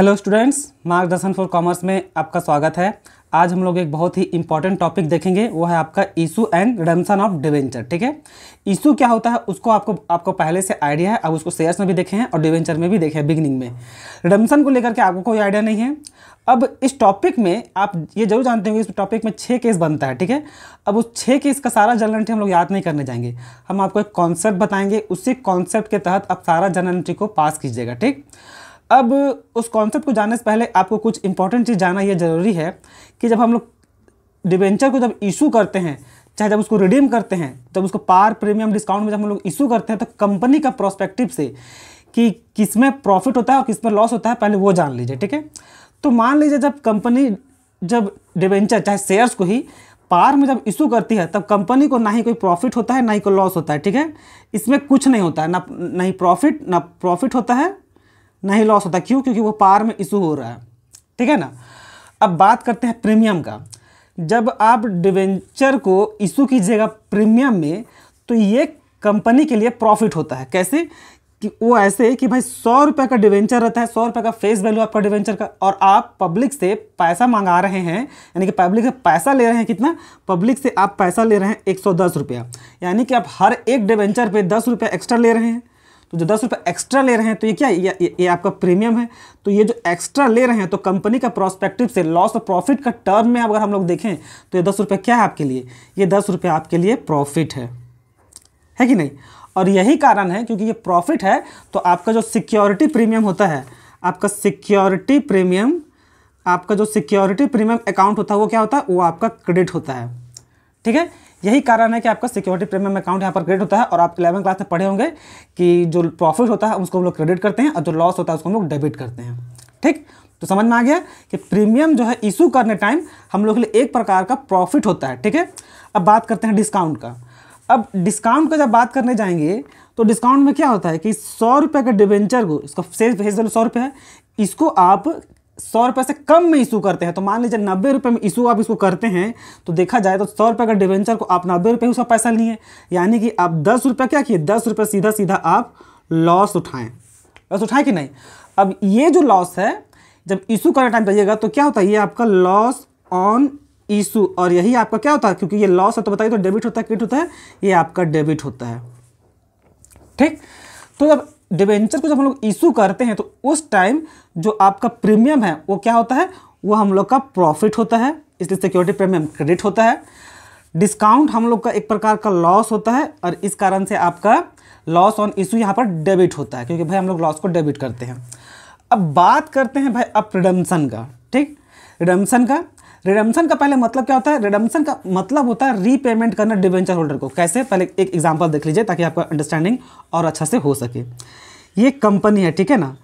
Hello students Margdarshan for commerce में आपका स्वागत है आज हम लोग एक बहुत ही इंपॉर्टेंट टॉपिक देखेंगे वो है आपका issue and redemption of debenture ठीक है इशू क्या होता है उसको आपको आपको पहले से आइडिया है अब उसको शेयर्स में भी देखे हैं और डिवेंचर में भी देखे हैं बिगनिंग में रमसन को लेकर के आपको कोई आइडिया नहीं है अब इस टॉपिक में आप ये जरूर जानते होंगे इस टॉपिक में छः केस बनता है ठीक है अब उस छः केस का सारा जर्नल एंट्री हम लोग याद नहीं करने जाएंगे हम आपको एक कॉन्सेप्ट बताएंगे उसी कॉन्सेप्ट के तहत आप सारा जर्नल को पास कीजिएगा ठीक अब उस कॉन्सेप्ट को जानने से पहले आपको कुछ इंपॉर्टेंट चीज़ जानना यह ज़रूरी है कि जब हम लोग डिवेंचर को जब इशू करते हैं चाहे जब उसको रिडीम करते हैं जब उसको पार प्रीमियम डिस्काउंट में जब हम लोग इशू करते हैं तो कंपनी का प्रोस्पेक्टिव से कि किस में प्रॉफिट होता है और किस में लॉस होता है पहले वो जान लीजिए ठीक है तो मान लीजिए जब कंपनी जब डिवेंचर चाहे शेयर्स को ही पार में जब इशू करती है तब कंपनी को ना ही कोई प्रॉफिट होता है ना ही कोई लॉस होता है ठीक है इसमें कुछ नहीं होता है ना ना ही प्रॉफिट ना प्रॉफिट होता है नहीं लॉस होता क्यों क्योंकि वो पार में इशू हो रहा है ठीक है ना अब बात करते हैं प्रीमियम का जब आप डिवेंचर को इशू कीजिएगा प्रीमियम में तो ये कंपनी के लिए प्रॉफिट होता है कैसे कि वो ऐसे कि भाई सौ रुपये का डिवेंचर रहता है सौ रुपये का फेस वैल्यू आपका डिवेंचर का और आप पब्लिक से पैसा मंगा रहे हैं यानी कि पब्लिक से पैसा ले रहे हैं कितना पब्लिक से आप पैसा ले रहे हैं एक सौ दस रुपया यानी कि आप हर एक डिवेंचर पे दस रुपया एक्स्ट्रा ले रहे हैं तो जो दस रुपये एक्स्ट्रा ले रहे हैं तो ये क्या ये, ये, आपका प्रीमियम है तो ये जो एक्स्ट्रा ले रहे हैं तो कंपनी का प्रोस्पेक्टिव से लॉस और प्रॉफिट का टर्म में अगर हम लोग देखें तो ये दस रुपये क्या है आपके लिए ये दस रुपये आपके लिए प्रॉफिट है है कि नहीं और यही कारण है क्योंकि ये प्रॉफिट है तो आपका जो सिक्योरिटी प्रीमियम होता है आपका सिक्योरिटी प्रीमियम आपका जो सिक्योरिटी प्रीमियम अकाउंट होता है वो क्या होता है वो आपका क्रेडिट होता है ठीक है यही कारण है कि आपका सिक्योरिटी प्रीमियम अकाउंट यहाँ पर क्रेडिट होता है और आप इलेवन क्लास में पढ़े होंगे कि जो प्रॉफिट होता है उसको हम लोग क्रेडिट करते हैं और जो लॉस होता है उसको हम लोग डेबिट करते हैं ठीक तो समझ में आ गया कि प्रीमियम जो है इशू करने टाइम हम लोग के लिए एक प्रकार का प्रॉफिट होता है ठीक है अब बात करते हैं डिस्काउंट का अब डिस्काउंट का जब बात करने जाएंगे तो डिस्काउंट में क्या होता है कि सौ रुपये का डिवेंचर को इसका सेल फेस सौ रुपये है इसको आप सौ रुपये से कम में इशू करते हैं तो मान लीजिए नब्बे रुपये में इशू आप इसको करते हैं तो देखा जाए तो सौ रुपये का डिवेंचर को आप नब्बे रुपये उसका पैसा लिए यानी कि आप दस रुपये क्या किए दस रुपये सीधा सीधा आप लॉस उठाएं लॉस उठाएं कि नहीं अब ये जो लॉस है जब इशू करने टाइम जाइएगा तो क्या होता है ये आपका लॉस ऑन इशू और यही आपका क्या होता है क्योंकि ये लॉस है तो बताइए तो डेबिट होता है क्रेडिट होता है ये आपका डेबिट होता है ठीक तो जब डिवेंचर को जब हम लोग इशू करते हैं तो उस टाइम जो आपका प्रीमियम है वो क्या होता है वो हम लोग का प्रॉफिट होता है इसलिए सिक्योरिटी प्रीमियम क्रेडिट होता है डिस्काउंट हम लोग का एक प्रकार का लॉस होता है और इस कारण से आपका लॉस ऑन इशू यहाँ पर डेबिट होता है क्योंकि भाई हम लोग लॉस को डेबिट करते हैं अब बात करते हैं भाई अब रिडम्सन का ठीक रिडम्सन का रिडम्सन का पहले मतलब क्या होता है रिडम्सन का मतलब होता है रीपेमेंट करना डिवेंचर होल्डर को कैसे पहले एक एग्जाम्पल देख लीजिए ताकि आपका अंडरस्टैंडिंग और अच्छा से हो सके ये कंपनी है ठीक है ना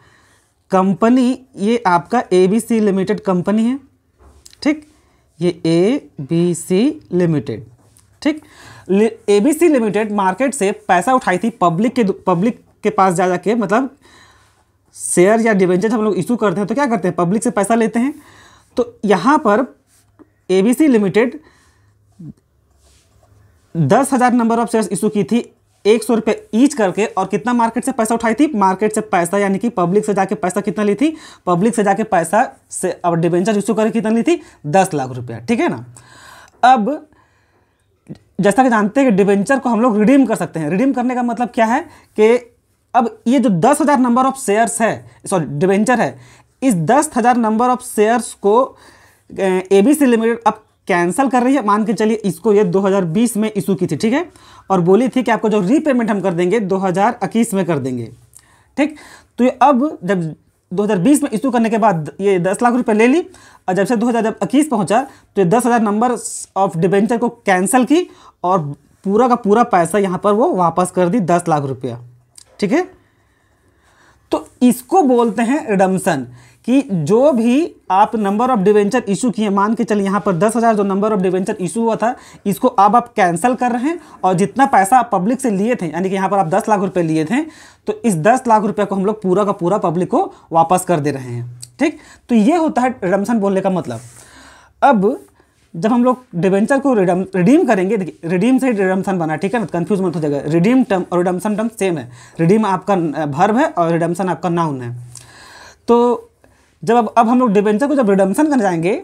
कंपनी ये आपका A B C limited company है ठीक ये ए बी सी लिमिटेड ठीक A B C limited market से पैसा उठाई थी पब्लिक के पब्लिक के पास जा जाके मतलब शेयर या डिवेंचर हम लोग इशू करते हैं तो क्या करते हैं पब्लिक से पैसा लेते हैं तो यहाँ पर एबीसी लिमिटेड दस हज़ार नंबर ऑफ शेयर्स इशू की थी एक सौ रुपये ईच करके और कितना मार्केट से पैसा उठाई थी मार्केट से पैसा यानी कि पब्लिक से जाके पैसा कितना ली थी पब्लिक से जाके पैसा से अब डिवेंचर इशू करके कितना ली थी दस लाख रुपया ठीक है ना अब जैसा कि जानते हैं कि डिवेंचर को हम लोग रिडीम कर सकते हैं रिडीम करने का मतलब क्या है कि अब ये जो दस हज़ार नंबर ऑफ शेयर्स है सॉरी डिवेंचर है इस दस हज़ार नंबर ऑफ शेयर्स को ए बी सी लिमिटेड अब कैंसिल कर रही है मान के चलिए इसको ये 2020 में इशू की थी ठीक है और बोली थी कि आपको जो रीपेमेंट हम कर देंगे दो में कर देंगे ठीक तो ये अब जब 2020 में इशू करने के बाद ये 10 लाख रुपए ले ली और जब से दो इक्कीस पहुंचा तो ये 10,000 नंबर ऑफ डिबेंचर को कैंसिल की और पूरा का पूरा पैसा यहाँ पर वो वापस कर दी दस लाख रुपया ठीक है तो इसको बोलते हैं रिडम्सन कि जो भी आप नंबर ऑफ डिवेंचर इशू किए मान के चलिए यहाँ पर दस हज़ार जो नंबर ऑफ डिवेंचर इशू हुआ था इसको अब आप कैंसिल कर रहे हैं और जितना पैसा आप पब्लिक से लिए थे यानी कि यहाँ पर आप दस लाख रुपए लिए थे तो इस दस लाख रुपए को हम लोग पूरा का पूरा पब्लिक को वापस कर दे रहे हैं ठीक तो ये होता है रिडम्सन बोलने का मतलब अब जब हम लोग डिवेंचर को रिडम रिडीम करेंगे देखिए रिडीम से रिडम्सन बना ठीक है ना कन्फ्यूज मत हो जाएगा रिडीम टर्म और रिडम्सन टर्म सेम है रिडीम आपका भर्व है और रिडम्सन आपका नाउन है तो जब अब अब हम लोग डिबेंचर को जब रिडम्सन करने जाएंगे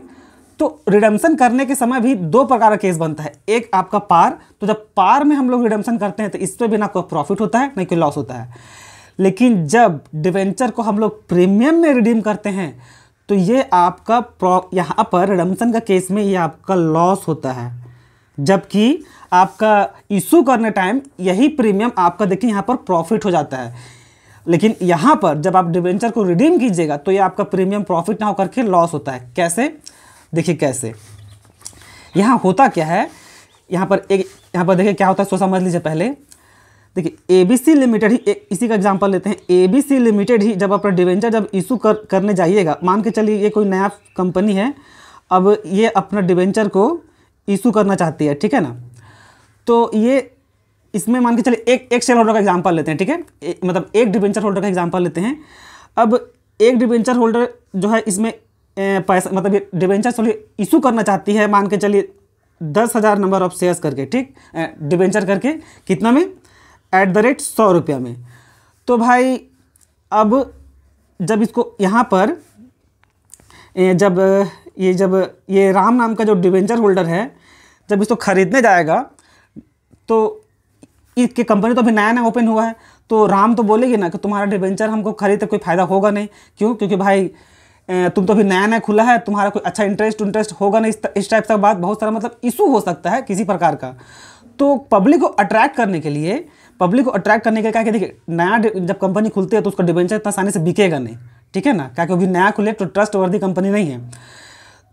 तो रिडम्सन करने के समय भी दो प्रकार का केस बनता है एक आपका पार तो जब पार में हम लोग रिडम्सन करते हैं तो इस पर भी ना कोई प्रॉफिट होता है ना कोई लॉस होता है लेकिन जब डिवेंचर को हम लोग प्रीमियम में रिडीम करते हैं तो ये आपका प्रॉ यहाँ पर रिडम्सन का केस में ये आपका लॉस होता है जबकि आपका इशू करने टाइम यही प्रीमियम आपका देखिए यहाँ पर प्रॉफिट हो जाता है लेकिन यहाँ पर जब आप डिवेंचर को रिडीम कीजिएगा तो ये आपका प्रीमियम प्रॉफिट ना होकर के लॉस होता है कैसे देखिए कैसे यहाँ होता क्या है यहाँ पर एक यहाँ पर देखिए क्या होता है सो समझ लीजिए पहले देखिए ए बी सी लिमिटेड ही ए, इसी का एग्जांपल लेते हैं ए बी सी लिमिटेड ही जब अपना डिवेंचर जब इशू कर करने जाइएगा मान के चलिए ये कोई नया कंपनी है अब ये अपना डिवेंचर को इशू करना चाहती है ठीक है ना तो ये इसमें मान के चलिए एक एक शेयर होल्डर का एग्जाम्पल लेते हैं ठीक है ए, मतलब एक डिवेंचर होल्डर का एग्जाम्पल लेते हैं अब एक डिवेंचर होल्डर जो है इसमें पैसा मतलब ये सॉरी इशू करना चाहती है मान के चलिए दस हज़ार नंबर ऑफ शेयर्स करके ठीक डिवेंचर करके कितना में एट द रेट सौ रुपया में तो भाई अब जब इसको यहाँ पर जब ये जब ये राम नाम का जो डिवेंचर होल्डर है जब इसको ख़रीदने जाएगा तो कि कंपनी तो अभी नया नया ओपन हुआ है तो राम तो बोलेगी ना कि तुम्हारा डिवेंचर हमको खरीद कोई फ़ायदा होगा नहीं क्यों क्योंकि भाई तुम तो अभी नया नया खुला है तुम्हारा कोई अच्छा इंटरेस्ट इंटरेस्ट होगा नहीं इस टाइप का बात बहुत सारा मतलब इशू हो सकता है किसी प्रकार का तो पब्लिक को अट्रैक्ट करने के लिए पब्लिक को अट्रैक्ट करने के लिए क्या कि देखिए नया जब कंपनी खुलती है तो उसका डिवेंचर इतना आसानी से बिकेगा नहीं ठीक है ना क्या अभी नया खुले तो ट्रस्ट वर्दी कंपनी नहीं है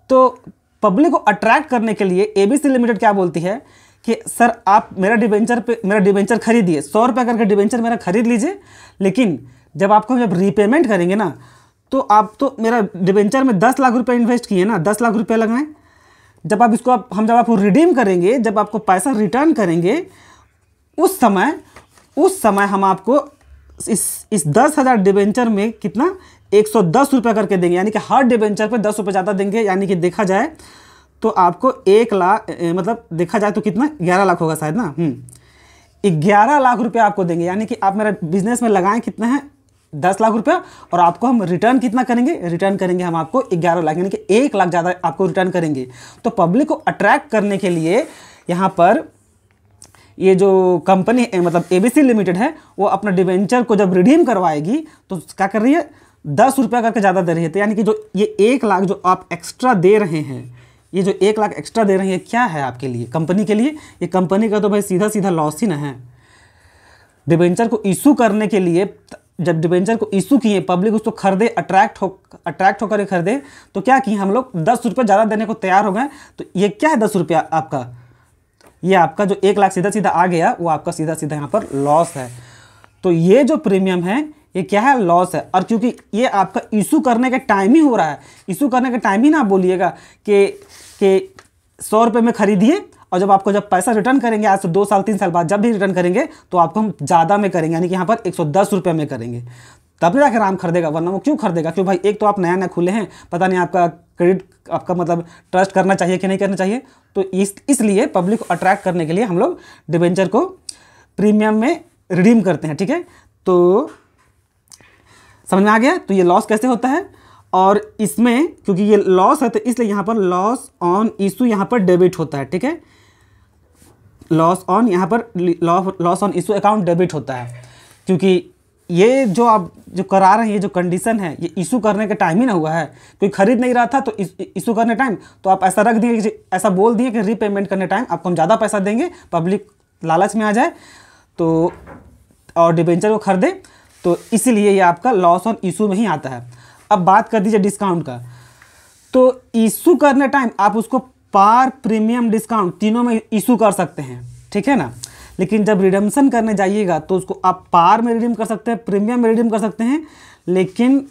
तो पब्लिक को अट्रैक्ट करने के लिए एबीसी लिमिटेड क्या बोलती है कि सर आप मेरा डिबेंचर पे मेरा डिवेंचर खरीदिए सौ रुपये करके डिबेंचर मेरा खरीद लीजिए लेकिन जब आपको जब रीपेमेंट करेंगे ना तो आप तो मेरा डिवेंचर में दस लाख रुपये इन्वेस्ट किए ना दस लाख रुपये लगाएं जब आप इसको आप हम जब आपको रिडीम करेंगे जब आपको पैसा रिटर्न करेंगे उस समय उस समय हम आपको इस इस दस हज़ार डिवेंचर में कितना एक सौ दस रुपये करके देंगे यानी कि हर डिवेंचर पे दस रुपये ज़्यादा देंगे यानी कि देखा जाए तो आपको एक लाख मतलब देखा जाए तो कितना ग्यारह लाख होगा शायद ना हम्म। ग्यारह लाख रुपया आपको देंगे यानी कि आप मेरा बिजनेस में लगाएं कितना है दस लाख रुपया और आपको हम रिटर्न कितना करेंगे रिटर्न करेंगे हम आपको ग्यारह लाख यानी कि एक लाख ज़्यादा आपको रिटर्न करेंगे तो पब्लिक को अट्रैक्ट करने के लिए यहाँ पर ये जो कंपनी मतलब एबीसी लिमिटेड है वो अपना डिवेंचर को जब रिडीम करवाएगी तो क्या कर रही है दस रुपया करके ज़्यादा दे रही है तो यानी कि जो ये एक लाख जो आप एक्स्ट्रा दे रहे हैं ये जो एक लाख एक्स्ट्रा दे रहे हैं क्या है आपके लिए कंपनी के लिए ये कंपनी का तो भाई सीधा सीधा लॉस ही ना है डिबेंचर को इशू करने के लिए जब डिबेंचर को इशू किए पब्लिक उसको खरीदे अट्रैक्ट हो अट्रैक्ट होकर खरीदे तो क्या किए हम लोग दस रुपये ज़्यादा देने को तैयार हो गए तो ये क्या है दस रुपया आपका ये आपका जो एक लाख सीधा सीधा आ गया वो आपका सीधा सीधा यहाँ पर लॉस है तो ये जो प्रीमियम है ये क्या है लॉस है और क्योंकि ये आपका इशू करने का टाइम ही हो रहा है इशू करने का टाइम ही ना बोलिएगा कि कि सौ रुपये में खरीदिए और जब आपको जब पैसा रिटर्न करेंगे आज से दो साल तीन साल बाद जब भी रिटर्न करेंगे तो आपको हम ज़्यादा में करेंगे यानी कि यहाँ पर एक सौ दस रुपये में करेंगे तब जाकर आराम खरीदेगा वरना वो क्यों खरीदेगा क्यों भाई एक तो आप नया नया खुले हैं पता नहीं आपका क्रेडिट आपका मतलब ट्रस्ट करना चाहिए कि नहीं करना चाहिए तो इस इसलिए पब्लिक को अट्रैक्ट करने के लिए हम लोग डिवेंचर को प्रीमियम में रिडीम करते हैं ठीक है तो समझ में आ गया तो ये लॉस कैसे होता है और इसमें क्योंकि ये लॉस है तो इसलिए यहाँ पर लॉस ऑन इशू यहाँ पर डेबिट होता है ठीक है लॉस ऑन यहाँ पर loss on issue account debit होता है क्योंकि ये जो आप जो करा रहे हैं ये जो कंडीशन है ये इशू करने का टाइम ही ना हुआ है कोई खरीद नहीं रहा था तो इशू करने टाइम तो आप ऐसा रख दिए ऐसा बोल दिए कि रीपेमेंट करने टाइम आपको हम ज़्यादा पैसा देंगे पब्लिक लालच में आ जाए तो और डिबेंचर को खरीदें तो इसीलिए ये आपका लॉस ऑन इशू में ही आता है अब बात कर दीजिए डिस्काउंट का तो इशू करने टाइम आप उसको पार प्रीमियम डिस्काउंट तीनों में इशू कर सकते हैं ठीक है ना लेकिन जब रिडम्सन करने जाइएगा तो उसको आप पार में रिडीम कर सकते हैं प्रीमियम में रिडीम कर सकते हैं लेकिन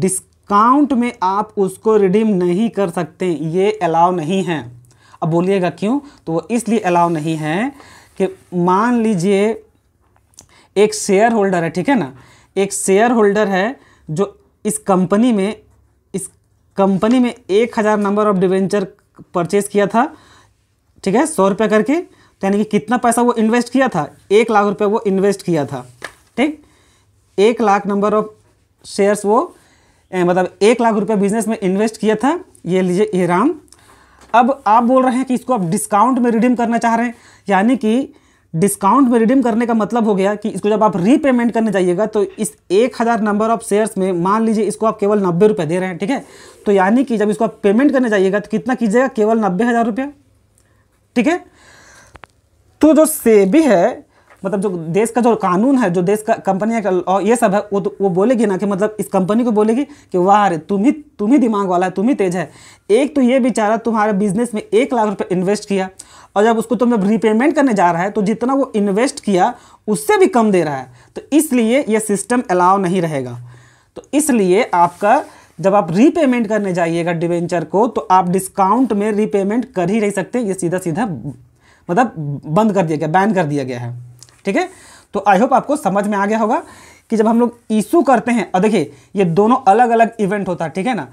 डिस्काउंट में आप उसको रिडीम नहीं कर सकते ये अलाउ नहीं है अब बोलिएगा क्यों तो वो इसलिए अलाउ नहीं है कि मान लीजिए एक शेयर होल्डर है ठीक है ना एक शेयर होल्डर है जो इस कंपनी में इस कंपनी में एक हज़ार नंबर ऑफ डिवेंचर परचेज किया था ठीक है सौ रुपये करके तो यानी कि कितना पैसा वो इन्वेस्ट किया था एक लाख रुपये वो इन्वेस्ट किया था ठीक एक लाख नंबर ऑफ शेयर्स वो मतलब एक लाख रुपये बिजनेस में इन्वेस्ट किया था ये लीजिए ये राम अब आप बोल रहे हैं कि इसको आप डिस्काउंट में रिडीम करना चाह रहे हैं यानी कि डिस्काउंट में रिडीम करने का मतलब हो गया कि इसको जब आप रीपेमेंट करने जाइएगा तो इस एक हज़ार नंबर ऑफ शेयर्स में मान लीजिए इसको आप केवल नब्बे रुपये दे रहे हैं ठीक है तो यानी कि जब इसको आप पेमेंट करने जाइएगा तो कितना कीजिएगा केवल नब्बे हज़ार रुपये ठीक है तो जो सेबी है मतलब जो देश का जो कानून है जो देश का कंपनी का और ये सब है वो तो वो बोलेगी ना कि मतलब इस कंपनी को बोलेगी कि वाह अरे तुम ही तुम ही दिमाग वाला है तुम ही तेज है एक तो ये बेचारा तुम्हारे बिजनेस में एक लाख रुपये इन्वेस्ट किया और जब उसको तुम्हें रिपेमेंट रीपेमेंट करने जा रहा है तो जितना वो इन्वेस्ट किया उससे भी कम दे रहा है तो इसलिए ये सिस्टम अलाउ नहीं रहेगा तो इसलिए आपका जब आप रीपेमेंट करने जाइएगा डिवेंचर को तो आप डिस्काउंट में रीपेमेंट कर ही नहीं सकते ये सीधा सीधा मतलब बंद कर दिया गया बैन कर दिया गया है ठीक है तो आई होप आपको समझ में आ गया होगा कि जब हम लोग इशू करते हैं और देखिए ये दोनों अलग अलग इवेंट होता है ठीक है ना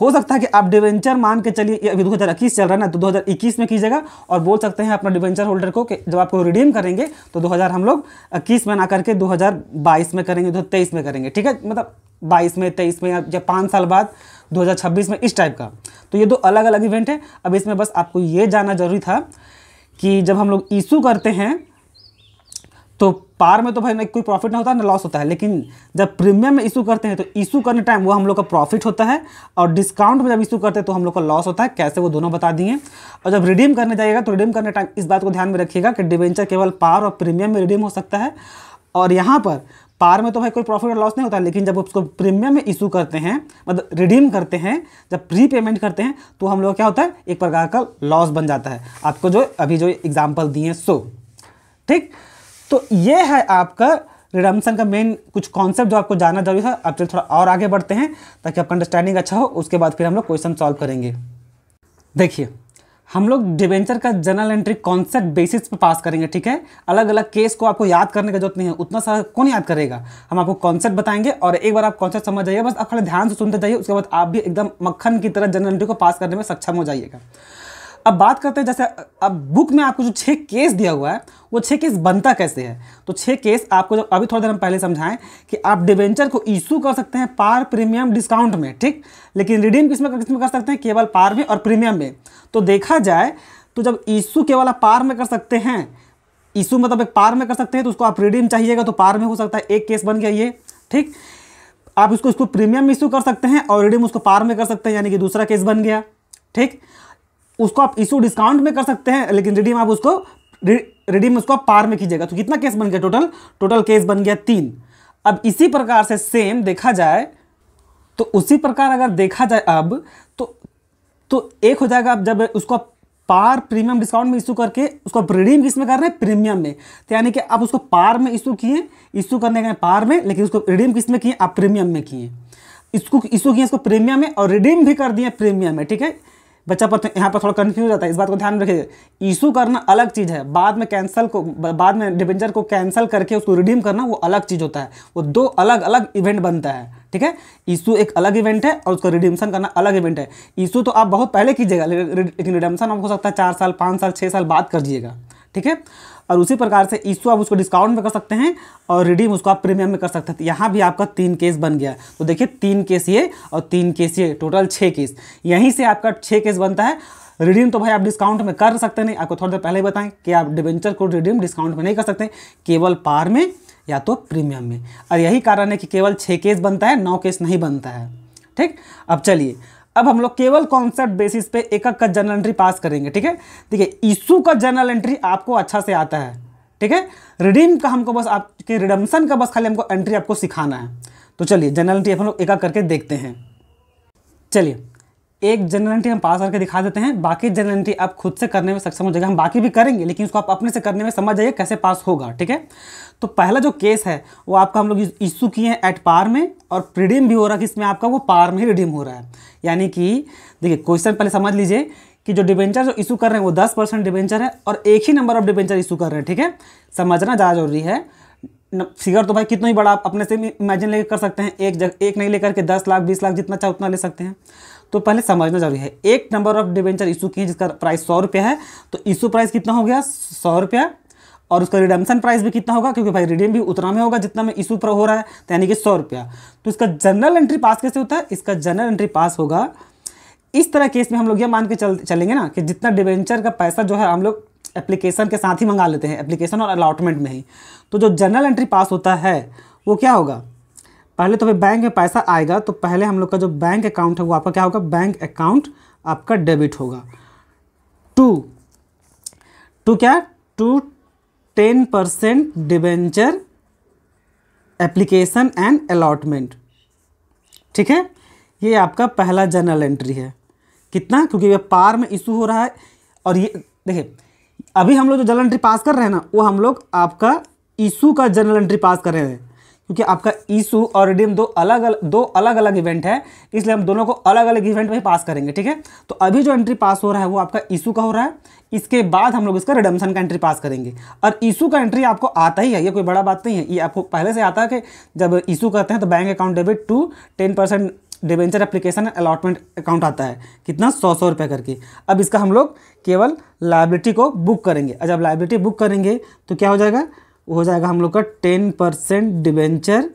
हो सकता है कि आप डिवेंचर मान के चलिए अभी इक्कीस चल रहा है ना तो 2021 में कीजिएगा और बोल सकते हैं अपना डिवेंचर होल्डर को कि जब आपको रिडीम करेंगे तो 2000 हम लोग इक्कीस में ना करके 2022 में करेंगे तेईस में करेंगे ठीक है मतलब 22 में 23 में या पाँच साल बाद 2026 में इस टाइप का तो ये दो अलग अलग इवेंट है अब इसमें बस आपको ये जानना जरूरी था कि जब हम लोग इशू करते हैं तो पार में तो भाई ना कोई प्रॉफिट ना होता है ना लॉस होता है लेकिन जब प्रीमियम में इशू करते हैं तो इशू करने टाइम वो हम लोग का प्रॉफिट होता है और डिस्काउंट में जब इशू करते हैं तो हम लोग का लॉस होता है कैसे वो दोनों बता दिए और जब रिडीम करने जाइएगा तो रिडीम करने टाइम इस बात को ध्यान में रखिएगा कि डिवेंचर केवल पार और प्रीमियम में रिडीम हो सकता है और यहाँ पर पार में तो भाई कोई प्रॉफिट और लॉस नहीं होता लेकिन जब उसको प्रीमियम में इशू करते हैं मतलब रिडीम करते हैं जब प्री पेमेंट करते हैं तो हम लोग क्या होता है एक प्रकार का लॉस बन जाता है आपको जो अभी जो एग्जाम्पल दिए सो ठीक तो ये है आपका रिडम्सन का मेन कुछ कॉन्सेप्ट जो आपको जानना जरूरी था अब चलिए थोड़ा और आगे बढ़ते हैं ताकि आपका अंडरस्टैंडिंग अच्छा हो उसके बाद फिर हम लोग क्वेश्चन सॉल्व करेंगे देखिए हम लोग डिवेंचर का जनरल एंट्री कॉन्सेप्ट बेसिस पे पास करेंगे ठीक है अलग अलग केस को आपको याद करने की जरूरत नहीं है उतना सारा कौन याद करेगा हम आपको कॉन्सेप्ट बताएंगे और एक बार आप कॉन्सेप्ट समझ जाइए बस आप थोड़ा ध्यान से सुनते जाइए उसके बाद आप भी एकदम मक्खन की तरह जनरल एंट्री को पास करने में सक्षम हो जाइएगा अब बात करते हैं जैसे अब बुक में आपको जो छः केस दिया हुआ है वो छः केस बनता कैसे है तो छः केस आपको जब अभी थोड़ी देर हम पहले समझाएं कि आप डिवेंचर को इशू कर सकते हैं पार प्रीमियम डिस्काउंट में ठीक लेकिन रिडीम किसमें किसमें कर सकते हैं केवल पार में और प्रीमियम में तो देखा जाए तो जब इशू केवल आप पार में कर सकते हैं इशू मतलब एक पार में कर सकते हैं तो उसको आप रिडीम चाहिएगा तो पार में हो सकता है एक केस बन गया ये ठीक आप इसको इसको प्रीमियम में इशू कर सकते हैं और रिडीम उसको पार में कर सकते हैं यानी कि दूसरा केस बन गया ठीक उसको आप इशू डिस्काउंट में कर सकते हैं लेकिन रिडीम आप उसको रिडीम उसको आप पार में कीजिएगा तो कितना केस बन गया टोटल टोटल केस बन गया तीन अब इसी प्रकार से सेम देखा जाए तो उसी प्रकार अगर देखा जाए अब तो तो एक हो जाएगा अब जब उसको पार प्रीमियम डिस्काउंट में इशू करके उसको रिडीम किस में कर रहे हैं प्रीमियम में तो यानी कि आप उसको पार में इशू किए इशू करने के पार में लेकिन उसको रिडीम किस में किए आप प्रीमियम में किए इसको इशू किए इसको प्रीमियम में और रिडीम भी कर दिए प्रीमियम में ठीक है बच्चा पर तो यहाँ पर थोड़ा कन्फ्यूज होता है इस बात को ध्यान रखिएगा इशू करना अलग चीज़ है बाद में कैंसिल को बाद में डिबेंचर को कैंसिल करके उसको रिडीम करना वो अलग चीज़ होता है वो दो अलग अलग इवेंट बनता है ठीक है इशू एक अलग इवेंट है और उसका रिडीमशन करना अलग इवेंट है इशू तो आप बहुत पहले कीजिएगा लेकिन रिडीमशन आप हो सकता है चार साल पाँच साल छः साल बाद कर दीजिएगा ठीक है और उसी प्रकार से ईशू आप उसको डिस्काउंट में कर सकते हैं और रिडीम उसको आप प्रीमियम में कर सकते हैं यहाँ भी आपका तीन केस बन गया तो देखिए तीन केस ये और तीन केस ये टोटल छः केस यहीं से आपका छः केस बनता है रिडीम तो भाई आप डिस्काउंट में कर सकते नहीं आपको थोड़ी देर पहले बताएं कि आप डिवेंचर को रिडीम डिस्काउंट में नहीं कर सकते केवल पार में या तो प्रीमियम में और यही कारण है कि केवल छः केस बनता है नौ केस नहीं बनता है ठीक अब चलिए अब हम लोग केवल कॉन्सेप्ट बेसिस पे एक एक का जर्नल एंट्री पास करेंगे ठीक है देखिए इशू का जर्नल एंट्री आपको अच्छा से आता है ठीक है रिडीम का हमको बस आपके रिडम्सन का बस खाली हमको एंट्री आपको सिखाना है तो चलिए जर्नल एंट्री हम लोग एक करके देखते हैं चलिए एक जनरलिटी हम पास करके दिखा देते हैं बाकी जनरलिटी आप खुद से करने में सक्षम हो जाएगा हम बाकी भी करेंगे लेकिन उसको आप अपने से करने में समझ जाइए कैसे पास होगा ठीक है तो पहला जो केस है वो आपका हम लोग इशू किए हैं एट पार में और प्रीडिम भी हो रहा है कि इसमें आपका वो पार में ही रिडीम हो रहा है यानी कि देखिए क्वेश्चन पहले समझ लीजिए कि जो डिबेंचर जो इशू कर रहे हैं वो दस परसेंट डिबेंचर है और एक ही नंबर ऑफ डिबेंचर इशू कर रहे हैं ठीक है समझना ज़्यादा जरूरी है फिगर तो भाई कितना ही बड़ा आप अपने से इमेजिन लेकर कर सकते हैं एक जगह एक नहीं लेकर के दस लाख बीस लाख जितना चाहे उतना ले सकते हैं तो पहले समझना जरूरी है एक नंबर ऑफ डिवेंचर इशू किए जिसका प्राइस सौ रुपया है तो इशू प्राइस कितना हो गया सौ रुपया और उसका रिडम्सन प्राइस भी कितना होगा क्योंकि भाई रिडीम भी उतना में होगा जितना में इशू पर हो रहा है तो यानी कि सौ रुपया तो इसका जनरल एंट्री पास कैसे होता है इसका जनरल एंट्री पास होगा इस तरह केस में हम लोग ये मान के चल चलेंगे ना कि जितना डिवेंचर का पैसा जो है हम लोग एप्लीकेशन के साथ ही मंगा लेते हैं एप्लीकेशन और अलाटमेंट में ही तो जो जनरल एंट्री पास होता है वो क्या होगा पहले तो भाई बैंक में पैसा आएगा तो पहले हम लोग का जो बैंक अकाउंट है वो आपका क्या होगा बैंक अकाउंट आपका डेबिट होगा टू टू क्या to ten percent debenture application and allotment ठीक है ये आपका पहला जर्नल एंट्री है कितना क्योंकि ये पार में इशू हो रहा है और ये देखिए अभी हम लोग जो जर्नल एंट्री पास कर रहे हैं ना वो हम लोग आपका इशू का जर्नल एंट्री पास कर रहे हैं क्योंकि आपका इशू और रिडीम दो अलग अलग दो अलग अलग इवेंट है इसलिए हम दोनों को अलग अलग इवेंट में पास करेंगे ठीक है तो अभी जो एंट्री पास हो रहा है वो आपका ईशू का हो रहा है इसके बाद हम लोग इसका रिडम्सन का एंट्री पास करेंगे और ईशू का एंट्री आपको आता ही है ये कोई बड़ा बात नहीं है ये आपको पहले से आता है कि जब ईशू करते हैं तो bank account debit to ten percent debenture application allotment account आता है कितना सौ सौ रुपये करके अब इसका हम लोग केवल लाइब्रेटी को बुक करेंगे जब लाइबिलिटी बुक करेंगे तो क्या हो जाएगा हो जाएगा हम लोग का ten percent debenture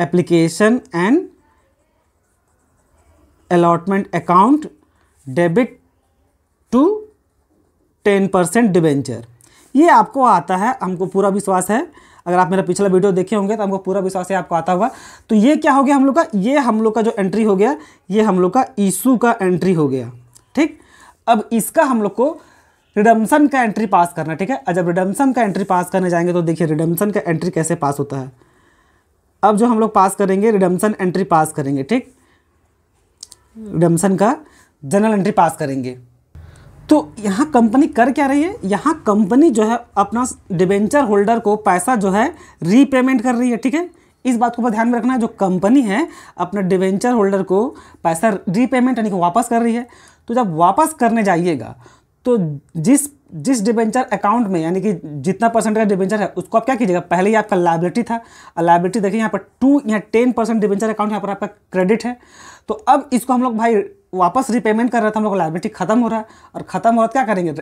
application and allotment account debit to ten percent debenture ये आपको आता है हमको पूरा विश्वास है अगर आप मेरा पिछला वीडियो देखे होंगे तो हमको पूरा विश्वास है आपको आता होगा तो ये क्या हो गया हम लोग का ये हम लोग का जो एंट्री हो गया ये हम लोग का ईशू का एंट्री हो गया ठीक अब इसका हम लोग को रिडम्सन का एंट्री पास करना ठीक है जब रिडम्सन का एंट्री पास करने जाएंगे तो देखिए रिडम्सन का एंट्री कैसे पास होता है अब जो हम लोग पास करेंगे रिडम्सन एंट्री पास करेंगे ठीक रिडम्सन का जनरल एंट्री पास करेंगे तो यहाँ कंपनी कर क्या रही है यहाँ कंपनी जो है अपना डिबेंचर होल्डर को पैसा जो है रीपेमेंट कर रही है ठीक है इस बात को ऊपर ध्यान में रखना है जो कंपनी है अपना डिबेंचर होल्डर को पैसा रीपेमेंट यानी कि वापस कर रही है तो जब वापस करने जाइएगा तो जिस जिस डिबेंचर अकाउंट में यानी कि जितना परसेंट का डिबेंचर है उसको आप क्या कीजिएगा पहले ही आपका लाइबिलिटी था और लाइबिलिटी देखिए यहाँ पर टू यहाँ टेन परसेंट डिबेंचर अकाउंट यहाँ पर आपका क्रेडिट है तो अब इसको हम लोग भाई वापस रिपेमेंट कर रहे थे हम लोग लाइबिलिटी खत्म हो रहा है और ख़त्म हो रहा क्या करेंगे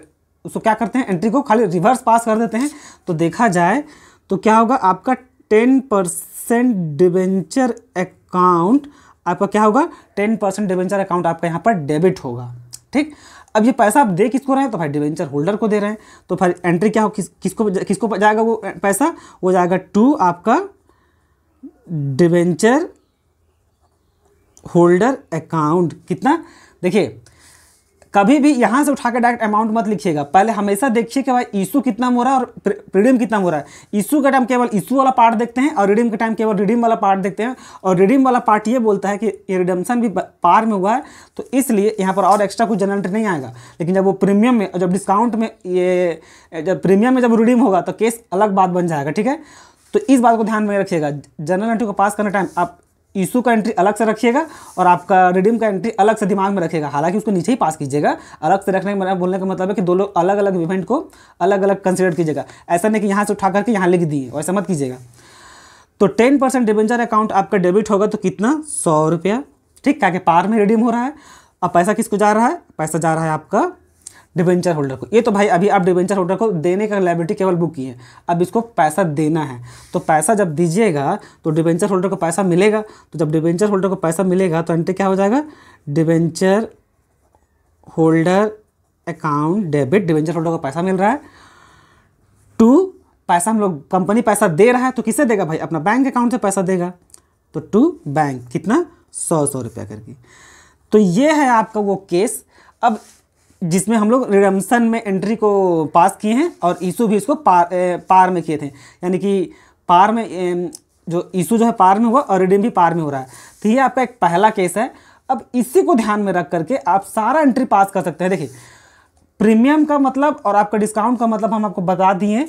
उसको क्या करते हैं एंट्री को खाली रिवर्स पास कर देते हैं तो देखा जाए तो क्या होगा आपका टेन परसेंट डिबेंचर अकाउंट आपका क्या होगा टेन परसेंट डिबेंचर अकाउंट आपका यहाँ पर डेबिट होगा ठीक अब ये पैसा आप दे किसको रहे हैं तो भाई डिवेंचर होल्डर को दे रहे हैं तो फिर एंट्री क्या हो किस किसको किसको जाएगा वो पैसा वो जाएगा टू आपका डिवेंचर होल्डर अकाउंट कितना देखिए कभी भी यहाँ से उठाकर डायरेक्ट अमाउंट मत लिखिएगा पहले हमेशा देखिए कि भाई इशू कितना हो रहा है और रिडीम कितना हो रहा है इशू का टाइम केवल इशू वाला पार्ट देखते हैं और रिडीम का टाइम केवल रिडीम वाला पार्ट देखते हैं और रिडीम वाला पार्ट ये बोलता है कि ये रिडम्सन भी पार में हुआ है तो इसलिए यहाँ पर और एक्स्ट्रा कुछ जनरेट नहीं आएगा लेकिन जब वो प्रीमियम में जब डिस्काउंट में ये जब प्रीमियम में जब रिडीम होगा तो केस अलग बात बन जाएगा ठीक है तो इस बात को ध्यान में रखिएगा जनरल एंट्री को पास करने टाइम आप इशू का एंट्री अलग से रखिएगा और आपका रिडीम का एंट्री अलग से दिमाग में रखिएगा हालांकि उसको नीचे ही पास कीजिएगा अलग से रखने का बोलने का मतलब है कि दो लोग अलग अलग इवेंट को अलग अलग कंसिडर कीजिएगा ऐसा नहीं कि यहाँ से उठा करके यहाँ लिख दिए वैसा मत कीजिएगा तो टेन परसेंट डिवेंचर अकाउंट आपका डेबिट होगा तो कितना सौ रुपया ठीक क्या कि पार में रिडीम हो रहा है अब पैसा किसको जा रहा है पैसा जा रहा है आपका डिवेंचर होल्डर को ये तो भाई अभी आप डिवेंचर होल्डर को देने का लाइबिलिटी केवल बुक की है अब इसको पैसा देना है तो पैसा जब दीजिएगा तो डिवेंचर होल्डर को पैसा मिलेगा तो जब डिवेंचर होल्डर को पैसा मिलेगा तो एंट्री क्या हो जाएगा debenture holder account debit debenture holder को पैसा मिल रहा है टू पैसा हम लोग कंपनी पैसा दे रहा है तो किसे देगा भाई अपना बैंक अकाउंट से पैसा देगा तो टू बैंक कितना सौ सौ रुपया करके तो ये है आपका वो केस अब जिसमें हम लोग रिडम्सन में एंट्री को पास किए हैं और ईशू भी इसको पार पार में किए थे यानी कि पार में जो ईशू जो है पार में हुआ और रिडीम भी पार में हो रहा है तो ये आपका एक पहला केस है अब इसी को ध्यान में रख करके आप सारा एंट्री पास कर सकते हैं देखिए प्रीमियम का मतलब और आपका डिस्काउंट का मतलब हम आपको बता दिए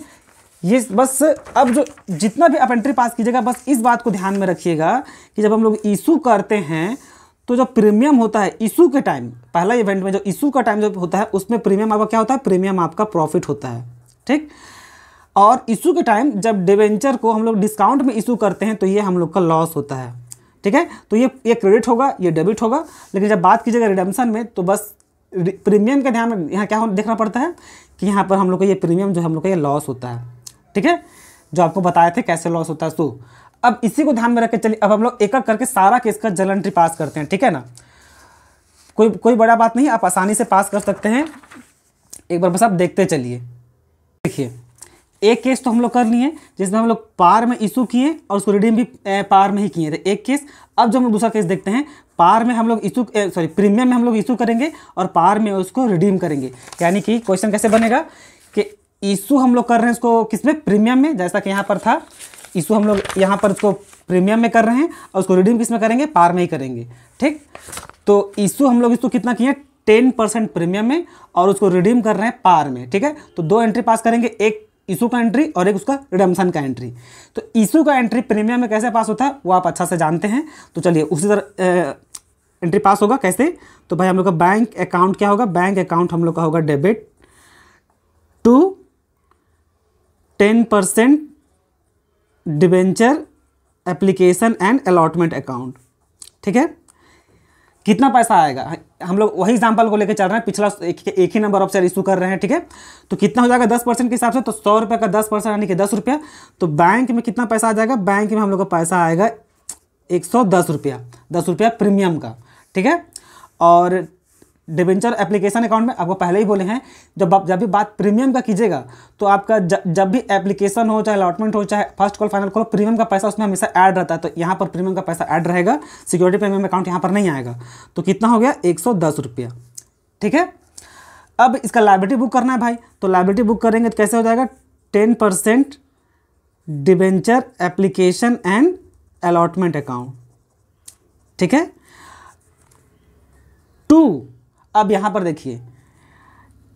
ये बस अब जो जितना भी आप एंट्री पास कीजिएगा बस इस बात को ध्यान में रखिएगा कि जब हम लोग ईशू करते हैं तो जो प्रीमियम होता है इशू के टाइम पहला इवेंट में जो इशू का टाइम जब होता है उसमें प्रीमियम आपका क्या होता है प्रीमियम आपका प्रॉफिट होता है ठीक और इशू के टाइम जब डिवेंचर को हम लोग डिस्काउंट में इशू करते हैं तो ये हम लोग का लॉस होता है ठीक है तो ये ये क्रेडिट होगा ये डेबिट होगा लेकिन जब बात कीजिएगा रिडम्सन में तो बस प्रीमियम का ध्यान में यहाँ क्या देखना पड़ता है कि यहाँ पर हम लोग का ये प्रीमियम जो हम लोग का ये लॉस होता है ठीक है जो आपको बताए थे कैसे लॉस होता है सो तो अब इसी को ध्यान में रखकर चलिए अब हम लोग एक करके सारा केस का जल एंट्री पास करते हैं ठीक है ना कोई कोई बड़ा बात नहीं आप आसानी से पास कर सकते हैं एक बार बस आप देखते चलिए देखिए एक केस तो हम लोग कर लिए जिसमें हम लोग पार में इशू किए और उसको रिडीम भी पार में ही किए थे एक केस अब जब हम दूसरा केस देखते हैं पार में हम लोग इशू सॉरी प्रीमियम में हम लोग इशू करेंगे और पार में उसको रिडीम करेंगे यानी कि क्वेश्चन कैसे बनेगा कि इशू हम लोग कर रहे हैं उसको किसमें प्रीमियम में जैसा कि यहाँ पर था इसको हम लोग यहाँ पर उसको प्रीमियम में कर रहे हैं और उसको रिडीम किस में करेंगे पार में ही करेंगे ठीक तो इसको हम लोग इसको कितना किए टेन परसेंट प्रीमियम में और उसको रिडीम कर रहे हैं पार में ठीक है तो दो एंट्री पास करेंगे एक इशू का एंट्री और एक उसका रिडम्सन का एंट्री तो इशू का एंट्री प्रीमियम में कैसे पास होता है वो आप अच्छा से जानते हैं तो चलिए उसी तरह एंट्री पास होगा कैसे तो भाई हम लोग का बैंक अकाउंट क्या होगा बैंक अकाउंट हम लोग का होगा debit to ten percent debenture application and allotment account ठीक है कितना पैसा आएगा हम लोग वही एग्जाम्पल को लेकर चल रहे हैं पिछला एक, एक ही नंबर ऑफ शेयर इशू कर रहे हैं ठीक है थीके? तो कितना हो जाएगा दस परसेंट के हिसाब से तो सौ रुपये का दस परसेंट यानी कि दस रुपया तो बैंक में कितना पैसा आ जाएगा बैंक में हम लोग का पैसा आएगा एक सौ दस रुपया दस रुपया प्रीमियम का ठीक है और डिबेंचर एप्लीकेशन अकाउंट में आपको पहले ही बोले हैं जब आप जब भी बात प्रीमियम का कीजिएगा तो आपका ज, जब भी एप्लीकेशन हो चाहे अलॉटमेंट हो चाहे first call final call premium का पैसा उसमें हमेशा ऐड रहता है तो यहाँ पर प्रीमियम का पैसा ऐड रहेगा सिक्योरिटी प्रीमियम अकाउंट यहाँ पर नहीं आएगा तो कितना हो गया एक रुपया ठीक है अब इसका लाइब्रेटी बुक करना है भाई तो लाइब्रेटी बुक करेंगे तो कैसे हो जाएगा ten percent debenture application and allotment account ठीक है टू अब यहाँ पर देखिए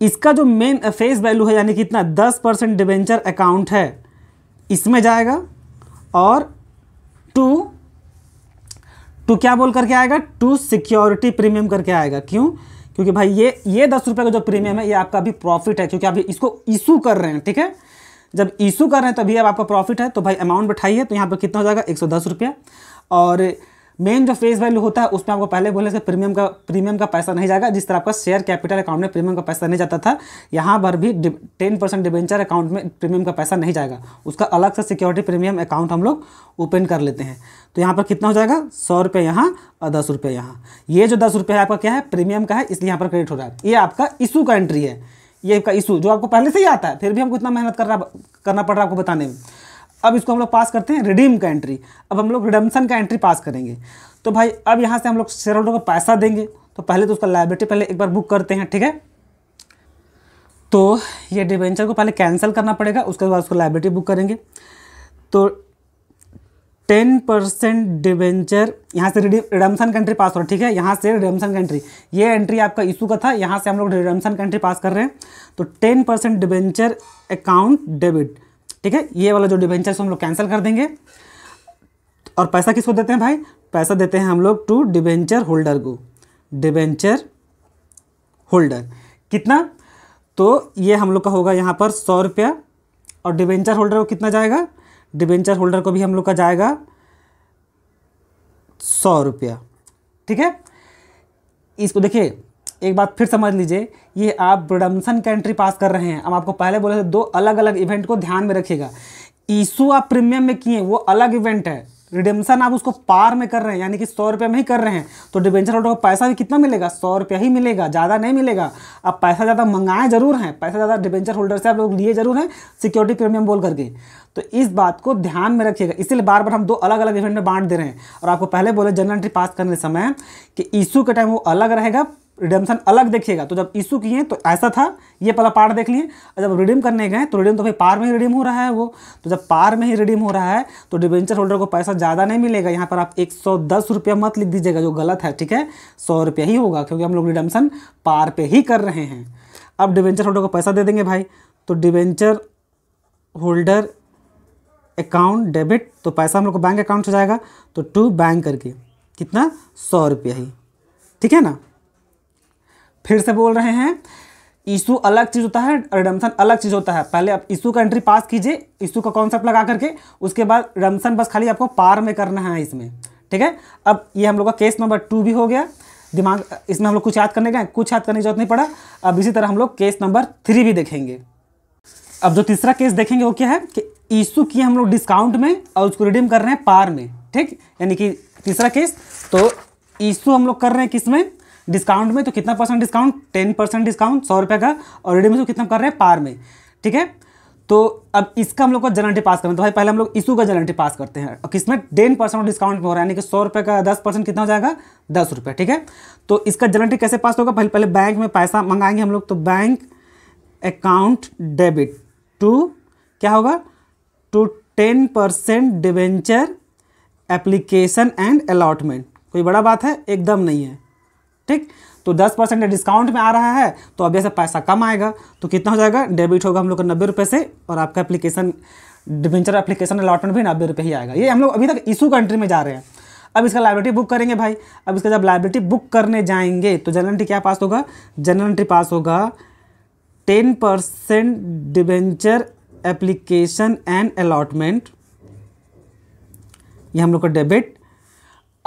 इसका जो मेन फेस वैल्यू है यानी कि इतना दस परसेंट डिवेंचर अकाउंट है इसमें जाएगा और टू टू क्या बोल करके आएगा टू सिक्योरिटी प्रीमियम करके आएगा क्यों क्योंकि भाई ये ये दस रुपये का जो प्रीमियम है ये आपका अभी प्रॉफिट है क्योंकि अभी इसको इशू कर रहे हैं ठीक है जब इशू कर रहे हैं तभी अब आपका प्रॉफिट है तो भाई अमाउंट बैठाइए तो यहाँ पर कितना हो जाएगा एक सौ दस और मेन जो फेस वैल्यू होता है उसमें आपको पहले बोले से प्रीमियम का प्रीमियम का पैसा नहीं जाएगा जिस तरह आपका शेयर कैपिटल अकाउंट में प्रीमियम का पैसा नहीं जाता था यहाँ पर भी टेन परसेंट डिवेंचर अकाउंट में प्रीमियम का पैसा नहीं जाएगा उसका अलग से सिक्योरिटी प्रीमियम अकाउंट हम लोग ओपन कर लेते हैं तो यहाँ पर कितना हो जाएगा सौ रुपये यहाँ और दस रुपये यहाँ ये जो दस रुपये है आपका क्या है प्रीमियम का है इसलिए यहाँ पर क्रेडिट हो रहा है ये आपका इशू का एंट्री है ये आपका इशू जो आपको पहले से ही आता है फिर भी हमको इतना मेहनत करना करना पड़ रहा है आपको बताने में अब इसको हम लोग पास करते हैं रिडीम का एंट्री अब हम लोग रिडम्सन का एंट्री पास करेंगे तो भाई अब यहाँ से हम लोग शेयर होल्डर को पैसा देंगे तो पहले तो उसका लाइब्रेटी पहले एक बार बुक करते हैं ठीक है तो ये डिवेंचर को पहले कैंसिल करना पड़ेगा उसके बाद उसको लाइब्रेटी बुक करेंगे तो टेन परसेंट डिवेंचर यहाँ से रिडम्सन कंट्री पास हो रहा है ठीक है यहाँ से रिडम्सन कंट्री ये एंट्री आपका इशू का था यहाँ से हम लोग रिडम्सन कंट्री पास कर रहे हैं तो ten percent debenture account debit ठीक है ये वाला जो डिवेंचर हम लोग कैंसिल कर देंगे और पैसा किसको देते हैं भाई पैसा देते हैं हम लोग टू डिवेंचर होल्डर को डिवेंचर होल्डर कितना तो ये हम लोग का होगा यहाँ पर सौ रुपया और डिवेंचर होल्डर को कितना जाएगा डिवेंचर होल्डर को भी हम लोग का जाएगा सौ रुपया ठीक है इसको देखिए एक बात फिर समझ लीजिए ये आप रिडम्सन का एंट्री पास कर रहे हैं हम आपको पहले बोले थे दो अलग अलग इवेंट को ध्यान में रखिएगा ईशू आप प्रीमियम में किए वो अलग इवेंट है रिडेम्सन आप उसको पार में कर रहे हैं यानी कि सौ रुपये में ही कर रहे हैं तो डिवेंचर होल्डर को पैसा भी कितना मिलेगा सौ रुपया ही मिलेगा ज़्यादा नहीं मिलेगा आप पैसा ज़्यादा मंगाए ज़रूर हैं पैसा ज़्यादा डिवेंचर होल्डर से आप लोग लिए ज़रूर हैं सिक्योरिटी प्रीमियम बोल करके तो इस बात को ध्यान में रखिएगा इसीलिए बार बार हम दो अलग अलग इवेंट में बांट दे रहे हैं और आपको पहले बोले जनरल एंट्री पास करने समय कि ईशू का टाइम वो अलग रहेगा रिडेम्पशन अलग देखिएगा तो जब इशू किए तो ऐसा था ये पहला पार्ट देख लिए और जब रिडीम करने गए तो रिडीम तो भाई पार में ही रिडीम हो रहा है वो तो जब पार में ही रिडीम हो रहा है तो डिवेंचर होल्डर को पैसा ज़्यादा नहीं मिलेगा यहाँ पर आप एक सौ दस रुपया मत लिख दीजिएगा जो गलत है ठीक है सौ रुपया ही होगा क्योंकि हम लोग रिडम्शन पार पर ही कर रहे हैं अब डिवेंचर होल्डर को पैसा दे देंगे भाई तो डिवेंचर होल्डर अकाउंट डेबिट तो पैसा हम लोग को बैंक अकाउंट से जाएगा तो टू बैंक करके कितना सौ रुपया ही ठीक है ना फिर से बोल रहे हैं इशू अलग चीज़ होता है रमसन अलग चीज़ होता है पहले आप इशू का एंट्री पास कीजिए इशू का कॉन्सेप्ट लगा करके उसके बाद रमसन बस खाली आपको पार में करना है इसमें ठीक है अब ये हम लोग का केस नंबर टू भी हो गया दिमाग इसमें हम लोग कुछ याद करने गए कुछ याद करने की जरूरत नहीं पड़ा अब इसी तरह हम लोग केस नंबर थ्री भी देखेंगे अब जो तीसरा केस देखेंगे वो क्या है कि इशू किए हम लोग डिस्काउंट में और उसको रिडीम कर रहे हैं पार में ठीक यानी कि तीसरा केस तो इशू हम लोग कर रहे हैं किस में डिस्काउंट में तो कितना percent discount ten percent discount सौ रुपये का और रेडीमेड तो कितना कर रहे हैं पार में ठीक है तो अब इसका हम लोग का जनरेटिव पास करना तो भाई पहले हम लोग इशू का जनरेटिव पास करते हैं और किसमें टेन परसेंट डिस्काउंट में हो रहा है यानी कि सौ रुपये का दस परसेंट कितना हो जाएगा दस रुपये ठीक है तो इसका जनरेटिव कैसे पास होगा पहले पहले बैंक में पैसा मंगाएंगे हम लोग तो बैंक अकाउंट डेबिट टू क्या होगा to ten percent debenture application and allotment कोई बड़ा बात है एकदम नहीं है ठीक तो दस परसेंट डिस्काउंट में आ रहा है तो अब जैसे पैसा कम आएगा तो कितना हो जाएगा डेबिट होगा हम लोग का नब्बे रुपये से और आपका एप्लीकेशन डिवेंचर एप्लीकेशन अलॉटमेंट भी नब्बे रुपये ही आएगा ये हम लोग अभी तक इशू कंट्री में जा रहे हैं अब इसका लाइब्रेटी बुक करेंगे भाई अब इसका जब लाइब्रेटी बुक करने जाएंगे तो जनरल एंट्री क्या पास होगा जनरल एंट्री पास होगा ten percent debenture application and allotment ये हम लोग का डेबिट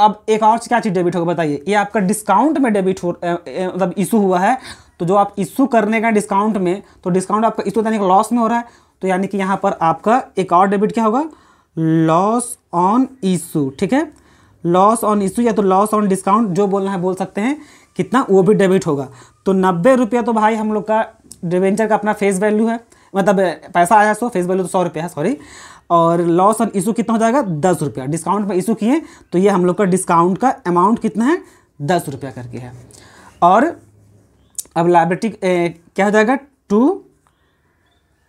अब एक और क्या चीज़ डेबिट होगा बताइए ये आपका डिस्काउंट में डेबिट हो मतलब इशू हुआ है तो जो आप इशू करने का डिस्काउंट में तो डिस्काउंट आपका इशू यानी लॉस में हो रहा है तो यानी कि यहाँ पर आपका एक और डेबिट क्या होगा लॉस ऑन इशू ठीक है लॉस ऑन इशू या तो लॉस ऑन डिस्काउंट जो बोलना है बोल सकते हैं कितना वो भी डेबिट होगा तो नब्बे रुपया तो भाई हम लोग का डिवेंचर का अपना फेस वैल्यू है मतलब पैसा आया सो फेस वैल्यू तो सौ रुपया है सॉरी और लॉस ऑन इशू कितना हो जाएगा दस रुपया डिस्काउंट पर इशू किए तो ये हम लोग का डिस्काउंट का अमाउंट कितना है दस रुपया करके है और अब लाइब्रेटी क्या हो जाएगा to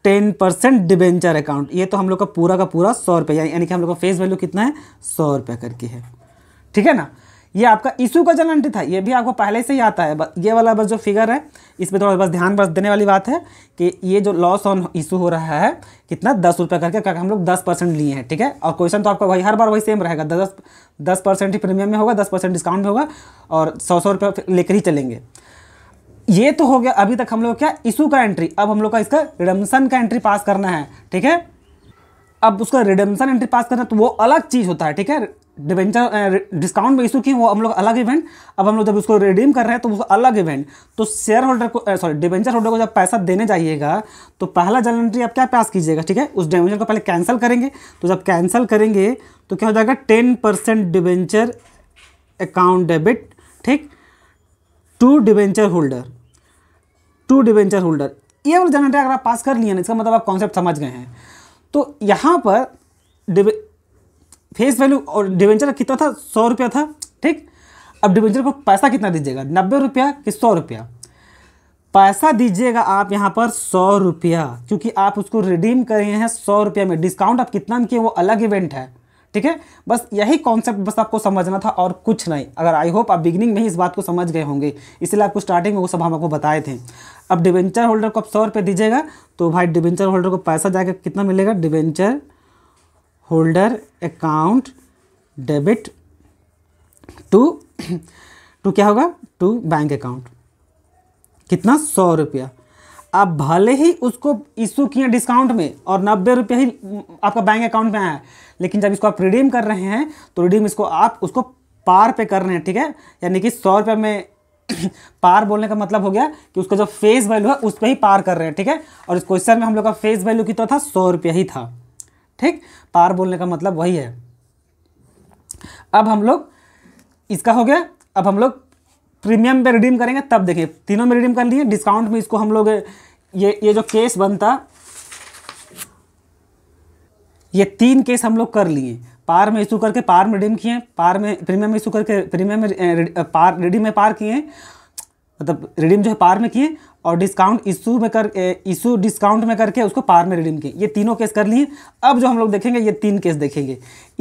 ten percent debenture account ये तो हम लोग का पूरा का पूरा सौ रुपया यानी कि हम लोग का फेस वैल्यू कितना है सौ रुपया करके है ठीक है ना ये आपका इशू का एंट्री था ये भी आपको पहले से ही आता है ये वाला बस जो फिगर है इस पर थोड़ा बस ध्यान बस देने वाली बात है कि ये जो लॉस ऑन इशू हो रहा है कितना दस रुपये करके करके हम लोग दस परसेंट लिए हैं ठीक है और क्वेश्चन तो आपका वही हर बार वही सेम रहेगा दस दस परसेंट ही प्रीमियम में होगा दस परसेंट डिस्काउंट में होगा और सौ सौ रुपये लेकर ही चलेंगे ये तो हो गया अभी तक हम लोग क्या इशू का एंट्री अब हम लोग का इसका रिडम्सन का एंट्री पास करना है ठीक है अब उसका रिडम्सन एंट्री पास करना तो वो अलग चीज़ होता है ठीक है डिवेंचर डिस्काउंट में इशू की वो हम लोग अलग इवेंट अब हम लोग जब उसको रिडीम कर रहे हैं तो उसको अलग इवेंट तो शेयर होल्डर को सॉरी डिवेंचर होल्डर को जब पैसा देने जाइएगा तो पहला एंट्री आप क्या पास कीजिएगा ठीक है उस डिवेंचर को पहले कैंसिल करेंगे तो जब कैंसिल करेंगे तो क्या हो जाएगा ten percent debenture account debit ठीक to debenture holder to debenture holder ये वाला एंट्री अगर आप पास कर लिए ना इसका मतलब आप कॉन्सेप्ट समझ गए हैं तो यहाँ पर डिवे फेस वैल्यू और डिवेंचर का कितना था सौ रुपया था ठीक अब डिवेंचर को पैसा कितना दीजिएगा नब्बे रुपया कि सौ रुपया पैसा दीजिएगा आप यहाँ पर सौ रुपया क्योंकि आप उसको रिडीम करे हैं सौ रुपया में डिस्काउंट आप कितना में किए वो अलग इवेंट है ठीक है बस यही कॉन्सेप्ट बस आपको समझना था और कुछ नहीं अगर आई होप आप बिगिनिंग में ही इस बात को समझ गए होंगे इसलिए आपको स्टार्टिंग में वो सब हम आपको बताए थे अब डिवेंचर होल्डर को आप सौ रुपये दीजिएगा तो भाई डिवेंचर होल्डर को पैसा जाकर कितना मिलेगा debenture holder account debit to to क्या होगा टू बैंक अकाउंट कितना सौ रुपया आप भले ही उसको इशू किए डिस्काउंट में और नब्बे रुपये ही आपका बैंक अकाउंट में आया लेकिन जब इसको आप रिडीम कर रहे हैं तो रिडीम इसको आप उसको पार पे कर रहे हैं ठीक है यानी कि सौ रुपये में पार बोलने का मतलब हो गया कि उसका जो फेस वैल्यू है उस पर ही पार कर रहे हैं ठीक है और इस क्वेश्चन में हम लोग का फेस वैल्यू कितना था सौ रुपया ही था ठीक पार बोलने का मतलब वही है अब हम लोग इसका हो गया अब हम लोग प्रीमियम पे रिडीम करेंगे तब देखिए तीनों में रिडीम कर लिए डिस्काउंट में इसको हम लोग ये ये जो केस बनता ये तीन केस हम लोग कर लिए पार में इशू करके पार में रिडीम किए पार में प्रीमियम में इशू करके प्रीमियम में पार रिडीम में पार किए मतलब रिडीम जो है पार में किए और डिस्काउंट इशू में कर इशू डिस्काउंट में करके उसको पार में रिडीम किए ये तीनों केस कर लिए अब जो हम लोग देखेंगे ये तीन केस देखेंगे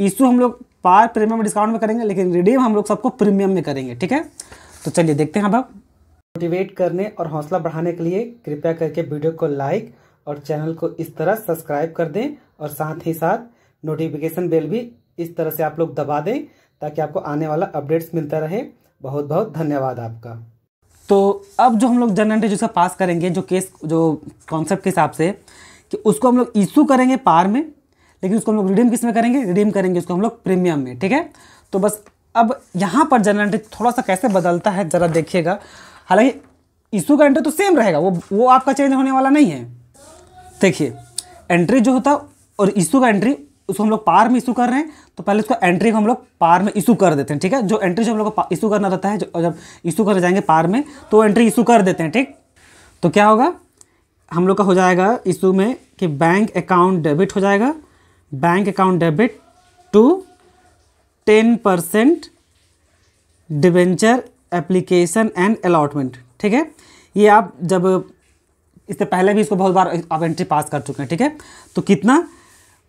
इशू हम लोग पार प्रीमियम डिस्काउंट में करेंगे लेकिन रिडीम हम लोग सबको प्रीमियम में करेंगे ठीक है तो चलिए देखते हैं अब मोटिवेट करने और हौसला बढ़ाने के लिए कृपया करके वीडियो को लाइक और चैनल को इस तरह सब्सक्राइब कर दें और साथ ही साथ नोटिफिकेशन बेल भी इस तरह से आप लोग दबा दें ताकि आपको आने वाला अपडेट्स मिलता रहे बहुत बहुत धन्यवाद आपका तो अब जो हम लोग जनरल एंट्री जिसका पास करेंगे जो केस जो कॉन्सेप्ट के हिसाब से कि उसको हम लोग इशू करेंगे पार में लेकिन उसको हम लोग रिडीम किस में करेंगे रिडीम करेंगे उसको हम लोग प्रीमियम में ठीक है तो बस अब यहाँ पर जनरल एंट्री थोड़ा सा कैसे बदलता है ज़रा देखिएगा हालांकि इशू का एंट्री तो सेम रहेगा वो वो आपका चेंज होने वाला नहीं है देखिए एंट्री जो होता और इशू का एंट्री उसको हम लोग पार में इशू कर रहे हैं तो पहले उसको एंट्री को हम लोग पार में इशू कर देते हैं ठीक है जो एंट्री जो हम लोग को इशू करना रहता है जब इशू कर जाएंगे पार में तो एंट्री इशू कर देते हैं ठीक तो क्या होगा हम लोग का हो जाएगा इशू में कि बैंक अकाउंट डेबिट हो जाएगा bank account debit to ten percent debenture application and allotment ठीक है ये आप जब इससे पहले भी इसको बहुत बार आप एंट्री पास कर चुके हैं ठीक है तो कितना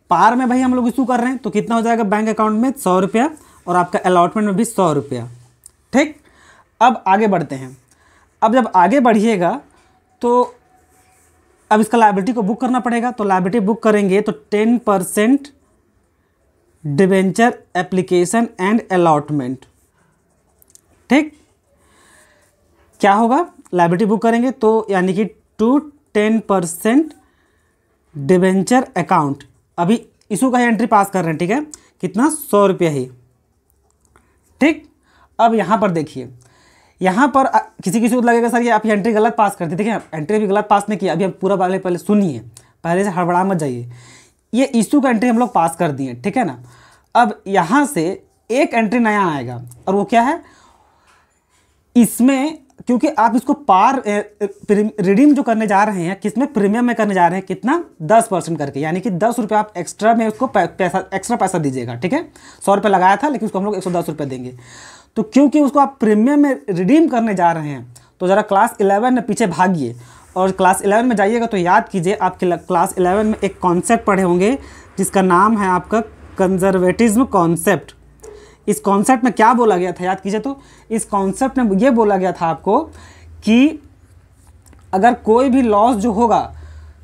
पार में भाई हम लोग इशू कर रहे हैं तो कितना हो जाएगा बैंक अकाउंट में सौ रुपया और आपका अलाटमेंट में भी सौ रुपया ठीक अब आगे बढ़ते हैं अब जब आगे बढ़िएगा तो अब इसका लाइबिलिटी को बुक करना पड़ेगा तो लाइबिलिटी बुक करेंगे तो ten percent debenture application and allotment ठीक क्या होगा लाइबिलिटी बुक करेंगे तो यानी कि to ten percent debenture account अभी इशू का एंट्री पास कर रहे हैं ठीक है कितना सौ रुपये ही ठीक अब यहाँ पर देखिए यहाँ पर किसी किसी को तो लगेगा सर ये आप एंट्री गलत पास करते ठीक है एंट्री भी गलत पास नहीं किया अभी आप पूरा पहले पहले सुनिए पहले से हड़बड़ा मत जाइए ये इशू का एंट्री हम लोग पास कर दिए ठीक है ना अब यहाँ से एक एंट्री नया आएगा और वो क्या है इसमें क्योंकि आप इसको पार रिडीम जो करने जा रहे हैं किसमें प्रीमियम में करने जा रहे हैं कितना दस परसेंट करके यानी कि दस रुपये आप एक्स्ट्रा में उसको पैसा एक्स्ट्रा पैसा दीजिएगा ठीक है सौ रुपये लगाया था लेकिन उसको हम लोग एक सौ दस रुपये देंगे तो क्योंकि उसको आप प्रीमियम में रिडीम करने जा रहे हैं तो ज़रा क्लास इलेवन में पीछे भागिए और क्लास इलेवन में जाइएगा तो याद कीजिए आप क्लास इलेवन में एक कॉन्सेप्ट पढ़े होंगे जिसका नाम है आपका कंजर्वेटिज्म कॉन्सेप्ट इस कॉन्सेप्ट में क्या बोला गया था याद कीजिए तो इस कॉन्सेप्ट में ये बोला गया था आपको कि अगर कोई भी लॉस जो होगा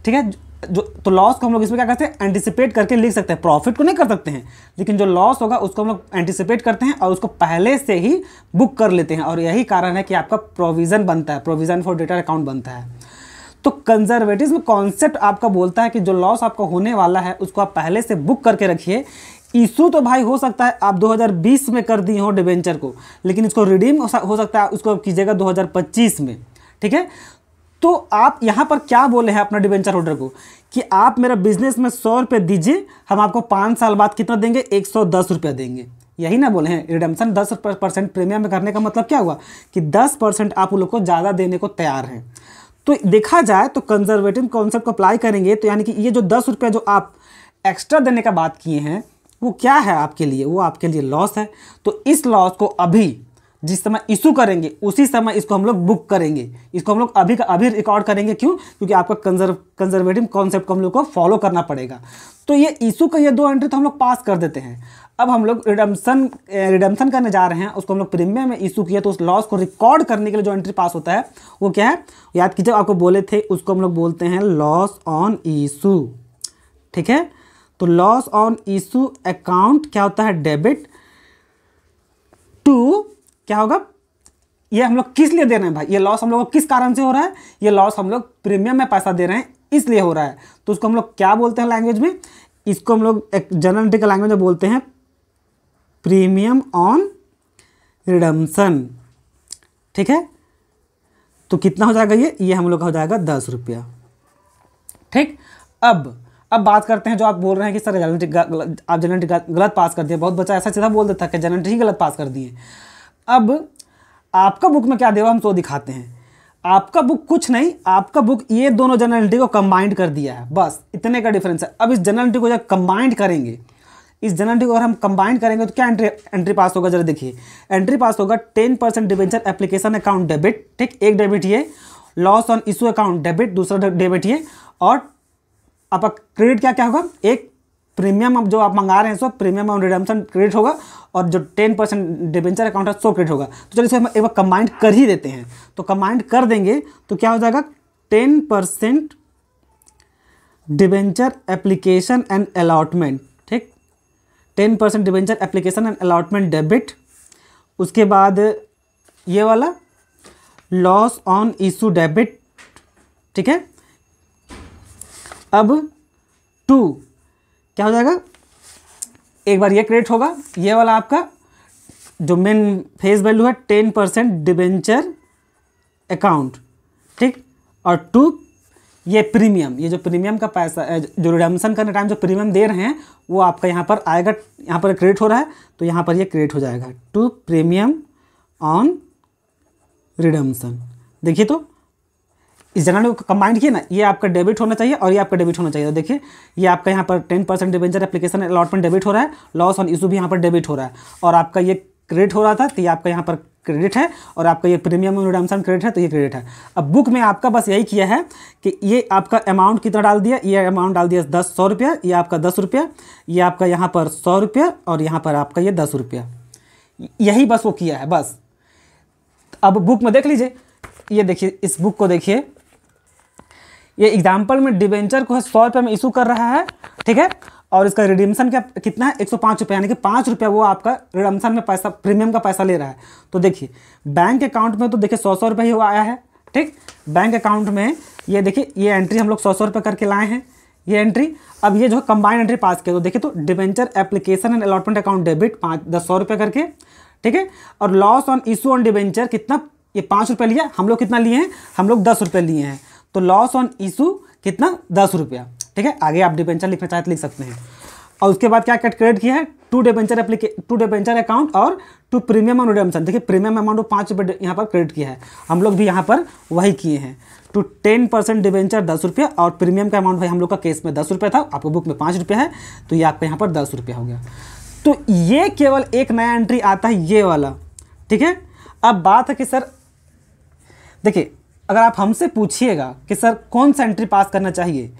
ठीक है जो तो लॉस को हम लोग इसमें क्या करते हैं एंटिसिपेट करके लिख सकते हैं प्रॉफिट को नहीं कर सकते हैं लेकिन जो लॉस होगा उसको हम लोग एंटिसिपेट करते हैं और उसको पहले से ही बुक कर लेते हैं और यही कारण है कि आपका प्रोविज़न बनता है प्रोविज़न फॉर डेटा अकाउंट बनता है तो कंजर्वेटिव कॉन्सेप्ट आपका बोलता है कि जो लॉस आपका होने वाला है उसको आप पहले से बुक करके रखिए इशू तो भाई हो सकता है आप 2020 में कर दिए हो डिवेंचर को लेकिन इसको रिडीम हो सकता है उसको आप कीजिएगा 2025 में ठीक है तो आप यहाँ पर क्या बोले हैं अपना डिवेंचर होल्डर को कि आप मेरा बिजनेस में सौ रुपये दीजिए हम आपको पाँच साल बाद कितना देंगे एक सौ दस रुपये देंगे यही ना बोले हैं रिडम्सन दस परसेंट प्रीमियम में करने का मतलब क्या हुआ कि दस परसेंट आप उन लोग को ज़्यादा देने को तैयार हैं तो देखा जाए तो कंजर्वेटिव कॉन्सेप्ट को अप्लाई करेंगे तो यानी कि ये जो दस रुपये जो आप एक्स्ट्रा देने का बात किए हैं वो क्या है आपके लिए वो आपके लिए लॉस है तो इस लॉस को अभी जिस समय इशू करेंगे उसी समय इसको हम लोग बुक करेंगे इसको हम लोग अभी का अभी रिकॉर्ड करेंगे क्यों क्योंकि आपका कंजर्व कंजर्वेटिव कॉन्सेप्ट को हम लोग को फॉलो करना पड़ेगा तो ये इशू का ये दो एंट्री तो हम लोग पास कर देते हैं अब हम लोग रिडम्सन रिडम्सन करने जा रहे हैं उसको हम लोग प्रीमियम में इशू किया तो उस लॉस को रिकॉर्ड करने के लिए जो एंट्री पास होता है वो क्या है याद कीजिए आपको बोले थे उसको हम लोग बोलते हैं लॉस ऑन ईशू ठीक है तो लॉस ऑन इशू अकाउंट क्या होता है डेबिट टू क्या होगा ये हम लोग किस लिए दे रहे हैं भाई ये लॉस हम लोग को किस कारण से हो रहा है ये लॉस हम लोग प्रीमियम में पैसा दे रहे हैं इसलिए हो रहा है तो उसको हम लोग क्या बोलते हैं लैंग्वेज में इसको हम लोग एक जनरल लैंग्वेज में बोलते हैं प्रीमियम ऑन रिडम्सन ठीक है तो कितना हो जाएगा ये ये हम लोग का हो जाएगा दस रुपया ठीक अब अब बात करते हैं जो आप बोल रहे हैं कि सर जनरेट आप जनरेट गलत पास कर दिए बहुत बच्चा ऐसा सीधा बोल देता है कि जनरेट ही गलत पास कर दिए अब आपका बुक में क्या देवा हम तो दिखाते हैं आपका बुक कुछ नहीं आपका बुक ये दोनों जनरलिटी को कंबाइंड कर दिया है बस इतने का डिफरेंस है अब इस जनरलिटी को जब कंबाइंड करेंगे इस जनरलिटी को अगर हम कंबाइंड करेंगे तो क्या एंट्री एंट्री पास होगा जरा देखिए एंट्री पास होगा ten percent debenture application account debit ठीक एक डेबिट ये loss on issue account debit दूसरा डेबिट ये और आपका क्रेडिट क्या क्या होगा एक प्रीमियम अब जो आप मंगा रहे हैं सो प्रीमियम और रिडम्सन क्रेडिट होगा और जो टेन परसेंट डिबेंचर अकाउंट है सो क्रेडिट होगा तो चलिए इसे हम एक बार कंबाइंड कर ही देते हैं तो कंबाइंड कर देंगे तो क्या हो जाएगा ten percent debenture application and allotment ठीक ten percent debenture application and allotment debit उसके बाद ये वाला लॉस ऑन इशू डेबिट ठीक है अब टू क्या हो जाएगा एक बार ये क्रेडिट होगा ये वाला आपका जो मेन फेस वैल्यू है टेन परसेंट डिबेंचर अकाउंट ठीक और टू ये प्रीमियम ये जो प्रीमियम का पैसा जो रिडम्सन करने टाइम जो प्रीमियम दे रहे हैं वो आपका यहाँ पर आएगा यहाँ पर क्रेडिट हो रहा है तो यहाँ पर ये यह क्रिएट हो जाएगा टू प्रीमियम ऑन रिडम्सन देखिए तो इस जगह को कंबाइंड किया ना ये आपका डेबिट होना चाहिए और ये आपका डेबिट होना चाहिए तो देखिए ये आपका यहाँ पर ten percent debenture application allotment debit हो रहा है लॉस ऑन इशू भी यहाँ पर डेबिट हो रहा है और आपका ये क्रेडिट हो रहा था तो ये आपका यहाँ पर क्रेडिट है और आपका ये प्रीमियम रिडम्सन क्रेडिट है तो ये क्रेडिट है अब बुक में आपका बस यही किया है कि ये आपका अमाउंट कितना डाल दिया ये अमाउंट डाल दिया दस सौ रुपया ये आपका दस रुपया ये आपका यहाँ पर सौ रुपया और यहाँ पर आपका ये दस रुपया यही बस वो किया है बस अब बुक में देख लीजिए ये देखिए इस बुक को देखिए ये एग्जाम्पल में डिवेंचर को है सौ रुपये में इशू कर रहा है ठीक है और इसका रिडिमशन क्या कितना है एक सौ पाँच रुपये यानी कि पाँच रुपये वो आपका रिडमशन में पैसा प्रीमियम का पैसा ले रहा है तो देखिए बैंक अकाउंट में तो देखिए सौ सौ रुपये ही वो आया है ठीक बैंक अकाउंट में ये देखिए ये एंट्री हम लोग सौ सौ रुपये करके लाए हैं ये एंट्री अब ये जो है कंबाइन एंट्री पास किया तो देखिए तो debenture application and allotment account debit पाँच दस सौ रुपये करके ठीक है और loss on issue on debenture कितना ये पाँच रुपये लिया हम लोग कितना लिए हैं हम लोग दस रुपये लिए हैं तो लॉस ऑन इशू कितना दस रुपया ठीक है आगे आप डिबेंचर लिखना चाहे तो लिख सकते हैं और उसके बाद क्या कट क्रेडिट किया है टू डिपेंचर एप्लीके टू डिपेंचर अकाउंट और टू प्रीमियम ऑन रिडम्सन देखिए प्रीमियम अमाउंट पाँच रुपये यहाँ पर क्रेडिट किया है हम लोग भी यहाँ पर वही किए हैं टू टेन परसेंट डिवेंचर दस रुपये और प्रीमियम का अमाउंट भाई हम लोग का केस में दस रुपये था आपको बुक में पाँच रुपये है तो ये आपका यहाँ पर दस रुपये हो गया तो ये केवल एक नया एंट्री आता है ये वाला ठीक है अब बात है कि सर देखिए अगर आप हमसे पूछिएगा कि सर कौन सा एंट्री पास करना चाहिए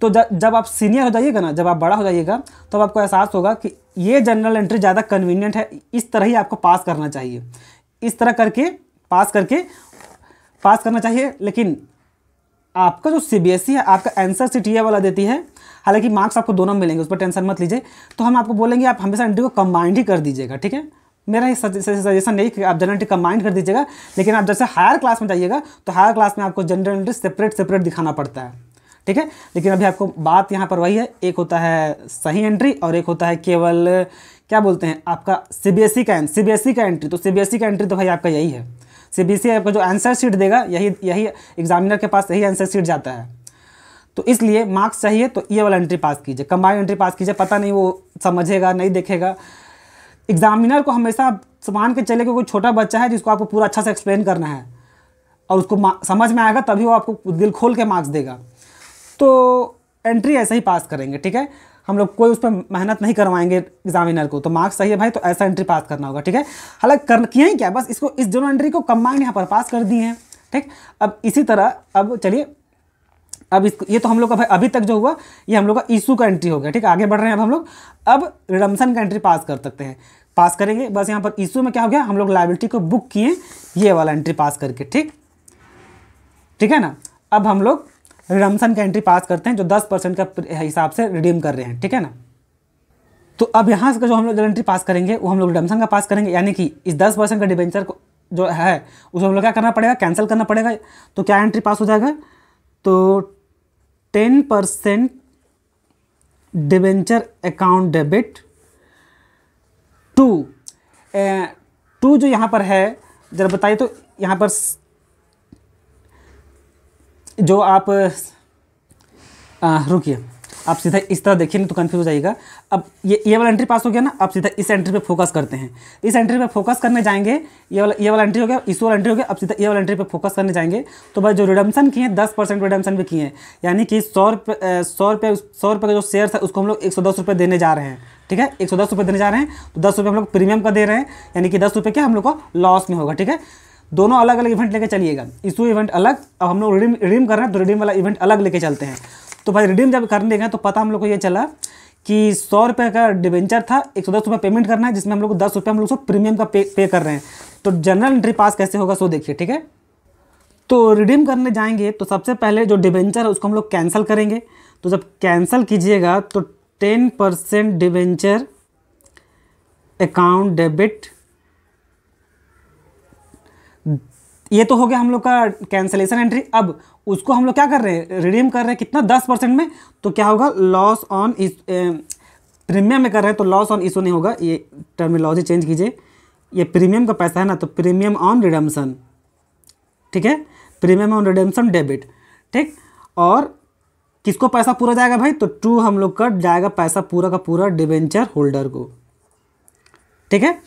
तो जब आप सीनियर हो जाइएगा ना जब आप बड़ा हो जाइएगा तो आपको एहसास होगा कि ये जनरल एंट्री ज़्यादा कन्वीनियंट है इस तरह ही आपको पास करना चाहिए इस तरह करके पास करके पास करना चाहिए लेकिन आपका जो सी बी एस ई है आपका आंसर सी टी ए वाला देती है हालांकि मार्क्स आपको दोनों मिलेंगे उस पर टेंशन मत लीजिए तो हम आपको बोलेंगे आप हमेशा एंट्री को कंबाइंड ही कर दीजिएगा ठीक है मेरा ये सजेशन नहीं कि आप जनरल एंट्री कम्बाइंड कर दीजिएगा लेकिन आप जैसे हायर क्लास में जाइएगा तो हायर क्लास में आपको जनरल एंट्री सेपरेट सेपरेट दिखाना पड़ता है ठीक है लेकिन अभी आपको बात यहाँ पर वही है एक होता है सही एंट्री और एक होता है केवल क्या बोलते हैं आपका सी बी एस ई का सी बी एस ई का एंट्री तो सी बी एस ई का एंट्री तो भाई आपका यही है सी बी एस ई आपको जो आंसर शीट देगा यही यही एग्जामिनर के पास यही आंसर शीट जाता है तो इसलिए मार्क्स चाहिए तो ये वाला एंट्री पास कीजिए कंबाइंड एंट्री पास कीजिए पता नहीं वो समझेगा नहीं देखेगा एग्जामिनर को हमेशा समान के चले कि कोई छोटा बच्चा है जिसको आपको पूरा अच्छा से एक्सप्लेन करना है और उसको समझ में आएगा तभी वो आपको दिल खोल के मार्क्स देगा तो एंट्री ऐसे ही पास करेंगे ठीक है हम लोग कोई उस पर मेहनत नहीं करवाएंगे एग्जामिनर को तो मार्क्स सही है भाई तो ऐसा एंट्री पास करना होगा ठीक है हालांकि कर किया ही क्या बस इसको इस दोनों एंट्री को कम्बाइंड यहाँ पर पास कर दिए हैं ठीक अब इसी तरह अब चलिए अब इसको ये तो हम लोग का भाई अभी तक जो हुआ ये हम लोग का इशू का एंट्री हो गया ठीक है आगे बढ़ रहे हैं अब हम लोग अब रिडम्सन का एंट्री पास कर सकते हैं पास करेंगे बस यहाँ पर इशू में क्या हो गया हम लोग लाइबिलिटी को बुक किए ये वाला एंट्री पास करके ठीक ठीक है ना अब हम लोग रिडम्सन का एंट्री पास करते हैं जो दस परसेंट का हिसाब से रिडीम कर रहे हैं ठीक है ना तो अब यहाँ से जो हम लोग एंट्री पास करेंगे वो हम लोग रिडम्सन का पास करेंगे यानी कि इस दस परसेंट का डिबेंचर को जो है उसे हम लोग क्या करना पड़ेगा कैंसिल करना पड़ेगा तो क्या एंट्री पास हो जाएगा तो ten percent debenture account debit to to जो यहाँ पर है जरा बताइए तो यहाँ पर जो आप रुकिए आप सीधा इस तरह देखिए नहीं तो कन्फ्यूज हो जाएगा अब ये ये वाला एंट्री पास हो गया ना अब सीधा इस एंट्री पे फोकस करते हैं इस एंट्री पे फोकस करने जाएंगे ये वाला ये वाला एंट्री हो गया इस वाला एंट्री हो गया अब सीधा ये वाला एंट्री पे फोकस करने जाएंगे तो भाई जो रिडम्सन किए हैं दस परसेंट रिडम्सन भी किए हैं यानी कि सौ रुपये सौ रुपये सौ रुपये का जो शेयर है उसको हम लोग एक सौ दस रुपये देने जा रहे हैं ठीक है एक सौ दस देने जा रहे हैं तो दस रुपये हम लोग प्रीमियम का दे रहे हैं यानी कि दस रुपये क्या हम लोग को लॉस में होगा ठीक है दोनों अलग अलग इवेंट लेके चलिएगा इशू इवेंट अलग अब हम लोग रिडीम रिडीम कर रहे हैं तो रिडीम वाला इवेंट अलग लेके चलते हैं तो भाई रिडीम जब करने गए तो पता हम लोग को ये चला कि सौ रुपये का डिवेंचर था एक सौ दस रुपये पेमेंट करना है जिसमें हम लोग को दस रुपये हम लोग सो प्रीमियम का पे पे कर रहे हैं तो जनरल एंट्री पास कैसे होगा सो देखिए ठीक है तो रिडीम करने जाएंगे तो सबसे पहले जो डिवेंचर है उसको हम लोग कैंसिल करेंगे तो जब कैंसिल कीजिएगा तो ten percent debenture account debit ये तो हो गया हम लोग का कैंसलेशन एंट्री अब उसको हम लोग क्या कर रहे हैं रिडीम कर रहे हैं कितना दस परसेंट में तो क्या होगा लॉस ऑन इस प्रीमियम में कर रहे हैं तो लॉस ऑन इशू नहीं होगा ये टर्मिनोलॉजी चेंज कीजिए ये प्रीमियम का पैसा है ना तो प्रीमियम ऑन रिडम्सन ठीक है प्रीमियम ऑन रिडम्सन डेबिट ठीक और किसको पैसा पूरा जाएगा भाई तो टू हम लोग का जाएगा पैसा पूरा का पूरा डिवेंचर होल्डर को ठीक है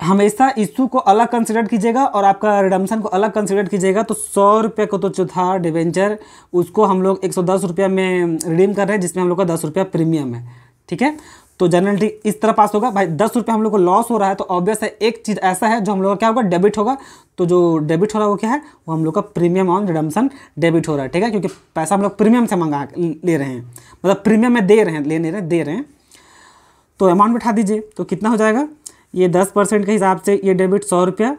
हमेशा इशू को अलग कंसिडर कीजिएगा और आपका रिडम्सन को अलग कंसिडर कीजिएगा तो सौ रुपये को तो जो था डिवेंचर उसको हम लोग एक सौ दस रुपये में रिडीम कर रहे हैं जिसमें हम लोग का दस रुपया प्रीमियम है ठीक है तो जनरल इस तरह पास होगा भाई दस रुपये हम लोग को लॉस हो रहा है तो ऑब्वियस है एक चीज़ ऐसा है जो हम लोग का क्या होगा डेबिट होगा तो जो डेबिट हो रहा है वो क्या है वो हम लोग का प्रीमियम ऑन रिडम्सन डेबिट हो रहा है ठीक है क्योंकि पैसा हम लोग प्रीमियम से मंगा ले रहे हैं मतलब प्रीमियम में दे रहे हैं ले नहीं रहे दे रहे हैं तो अमाउंट बैठा दीजिए तो कितना हो जाएगा ये दस परसेंट के हिसाब से ये डेबिट सौ रुपया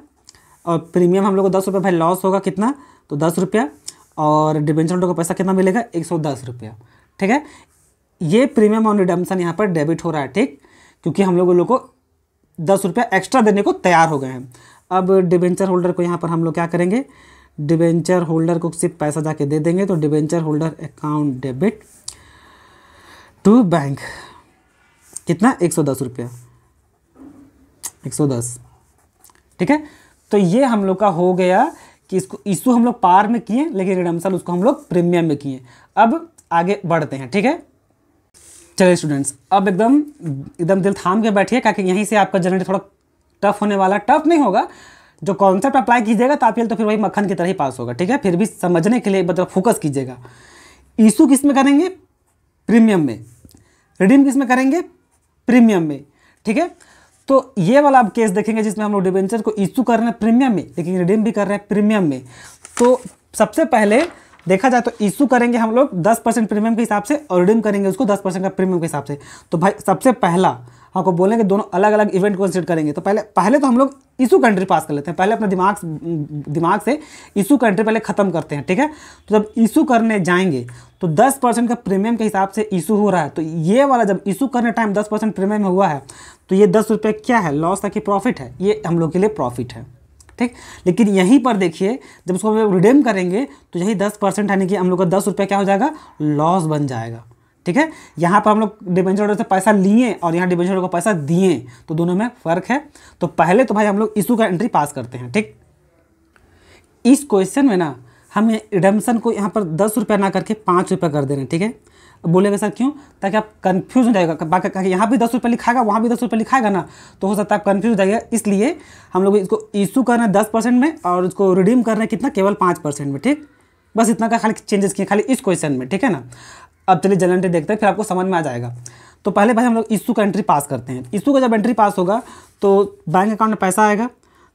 और प्रीमियम हम लोग को दस रुपये भाई लॉस होगा कितना तो दस रुपया और डिबेंचर होल्डर को पैसा कितना मिलेगा एक सौ दस रुपया ठीक है ये प्रीमियम ऑन रिडम्सन यहाँ पर डेबिट हो रहा है ठीक क्योंकि हम लोग लोग को दस रुपया एक्स्ट्रा देने को तैयार हो गए हैं अब डिबेंचर होल्डर को यहाँ पर हम लोग क्या करेंगे डिबेंचर होल्डर को सिर्फ पैसा जाके दे देंगे तो debenture holder account debit to bank कितना एक सौ दस रुपया 110 ठीक है तो ये हम लोग का हो गया कि इसको इशू हम लोग पार में किए लेकिन रिडम्सल उसको हम लोग प्रीमियम में किए अब आगे बढ़ते हैं ठीक है चलिए स्टूडेंट्स अब एकदम एकदम दिल थाम के बैठिए क्या यहीं से आपका जनरली थोड़ा टफ होने वाला टफ नहीं होगा जो कॉन्सेप्ट अप्लाई कीजिएगा तो आप तो फिर वही मक्खन की तरह ही पास होगा ठीक है फिर भी समझने के लिए मतलब फोकस कीजिएगा इशू किस में करेंगे प्रीमियम में रिडीम किस में करेंगे प्रीमियम में ठीक है तो ये वाला आप केस देखेंगे जिसमें हम लोग डिबेंचर को इशू कर रहे हैं प्रीमियम में लेकिन रिडीम भी कर रहे हैं प्रीमियम में तो सबसे पहले देखा जाए तो इशू करेंगे हम लोग दस परसेंट प्रीमियम के हिसाब से और रिडीम करेंगे उसको दस परसेंट का प्रीमियम के हिसाब से तो भाई सबसे पहला आपको हाँ, बोलेंगे दोनों अलग अलग इवेंट को कंसिडर करेंगे तो पहले पहले तो हम लोग इशू कंट्री पास कर लेते हैं पहले अपना दिमाग दिमाग से इशू कंट्री पहले ख़त्म करते हैं ठीक है तो जब इशू करने जाएंगे तो 10 परसेंट का प्रीमियम के हिसाब से इशू हो रहा है तो ये वाला जब इशू करने टाइम 10 परसेंट प्रीमियम हुआ है तो ये दस रुपये क्या है लॉस था कि प्रॉफिट है ये हम लोग के लिए प्रॉफिट है ठीक लेकिन यहीं पर देखिए जब उसको हम रिडेम करेंगे तो यही दस परसेंट यानी कि हम लोग का दस रुपये क्या हो जाएगा लॉस बन जाएगा ठीक है यहाँ पर हम लोग डिबेंचर होल्डर से पैसा लिए और यहाँ डिबेंचर होल्डर को पैसा दिए तो दोनों में फ़र्क है तो पहले तो भाई हम लोग इशू का एंट्री पास करते हैं ठीक इस क्वेश्चन में ना हम रिडम्सन को यहाँ पर दस रुपये ना करके पाँच रुपये कर दे रहे हैं ठीक है बोलेगा सर क्यों ताकि आप कन्फ्यूज हो जाएगा यहाँ भी दस रुपये लिखाएगा वहाँ भी दस रुपये लिखाएगा ना तो हो सकता है आप कन्फ्यूज हो जाएगा इसलिए हम लोग इसको इशू करना है दस परसेंट में और उसको रिडीम करना हैं कितना केवल पाँच परसेंट में ठीक बस इतना का खाली चेंजेस किए खाली इस क्वेश्चन में ठीक है ना अब चलिए जलन देखते हैं फिर आपको समझ में आ जाएगा तो पहले भाई हम लोग इशू का एंट्री पास करते हैं इशू का जब एंट्री पास होगा तो बैंक अकाउंट में पैसा आएगा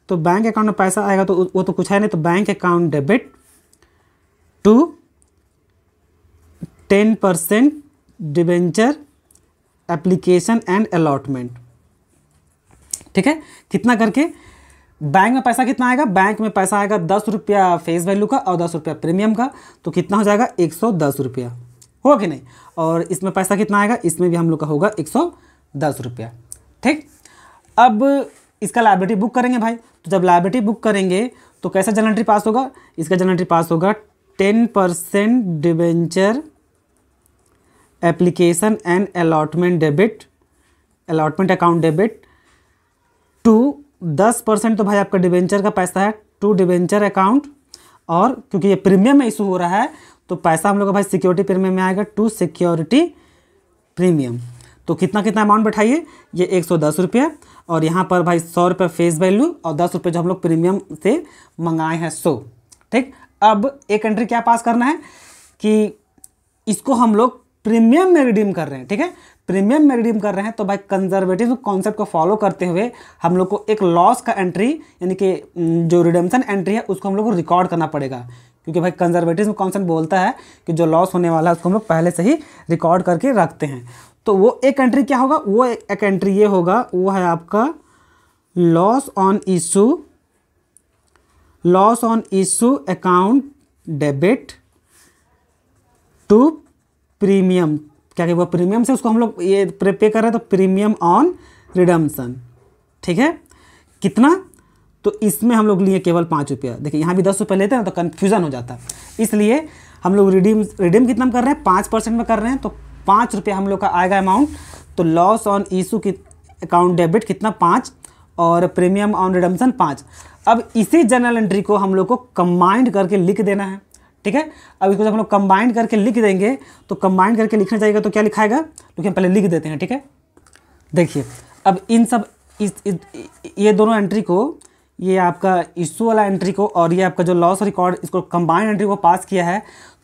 तो बैंक अकाउंट में पैसा आएगा तो वो तो कुछ है नहीं तो bank account debit to ten percent debenture application and allotment ठीक है कितना करके बैंक में पैसा कितना आएगा बैंक में पैसा आएगा दस रुपया फेस वैल्यू का और दस रुपया प्रीमियम का तो कितना हो जाएगा एक सौ दस रुपया हो कि नहीं और इसमें पैसा कितना आएगा इसमें भी हम लोग का होगा एक सौ दस रुपया ठीक अब इसका लाइब्रेटी बुक करेंगे भाई तो जब लाइब्रेटी बुक करेंगे तो कैसा जनरेटरी पास होगा इसका जनरेटरी पास होगा ten percent debenture application and allotment debit allotment account debit to दस परसेंट तो भाई आपका डिबेंचर का पैसा है टू डिबेंचर अकाउंट और क्योंकि ये प्रीमियम में इशू हो रहा है तो पैसा हम लोग का भाई सिक्योरिटी प्रीमियम में आएगा टू सिक्योरिटी प्रीमियम तो कितना कितना अमाउंट बैठाइए ये एक सौ दस रुपये और यहाँ पर भाई सौ रुपये फेस वैल्यू और दस रुपये जो हम लोग प्रीमियम से मंगाए हैं सो ठीक अब एक एंट्री क्या पास करना है कि इसको हम लोग प्रीमियम में रिडीम कर रहे हैं ठीक है प्रीमियम में रिडीम कर रहे हैं तो भाई कंजर्वेटिव कॉन्सेप्ट को फॉलो करते हुए हम लोग को एक लॉस का एंट्री यानी कि जो रिडेम्सन एंट्री है उसको हम लोग को रिकॉर्ड करना पड़ेगा क्योंकि भाई कंजर्वेटिव कॉन्सेप्ट बोलता है कि जो लॉस होने वाला है उसको हम लोग पहले से ही रिकॉर्ड करके रखते हैं तो वो एक एंट्री क्या होगा वो एक एंट्री ये होगा वो है आपका loss on issue loss on issue account debit to premium क्या क्या हुआ प्रीमियम से उसको हम लोग ये पे कर रहे हैं तो प्रीमियम ऑन रिडम्सन ठीक है कितना तो इसमें हम लोग लिए केवल पाँच रुपया देखिए यहाँ भी दस रुपये लेते हैं तो कन्फ्यूज़न हो जाता है इसलिए हम लोग रिडीम रिडीम कितना कर रहे हैं पाँच परसेंट में कर रहे हैं तो पाँच रुपये हम लोग का आएगा अमाउंट तो लॉस ऑन ईशू की अकाउंट डेबिट कितना पाँच और प्रीमियम ऑन रिडम्सन पाँच अब इसी जनरल एंट्री को हम लोग को कम्बाइंड करके लिख देना है ठीक है अब इसको जब हम लोग कंबाइंड करके लिख देंगे तो कंबाइंड करके लिखना चाहिएगा तो क्या लिखाएगा तो हम पहले लिख देते हैं ठीक है देखिए अब इन सब इस, इस, ये दोनों एंट्री को ये आपका इशू वाला एंट्री को और ये आपका जो लॉस रिकॉर्ड इसको कंबाइंड एंट्री को पास किया है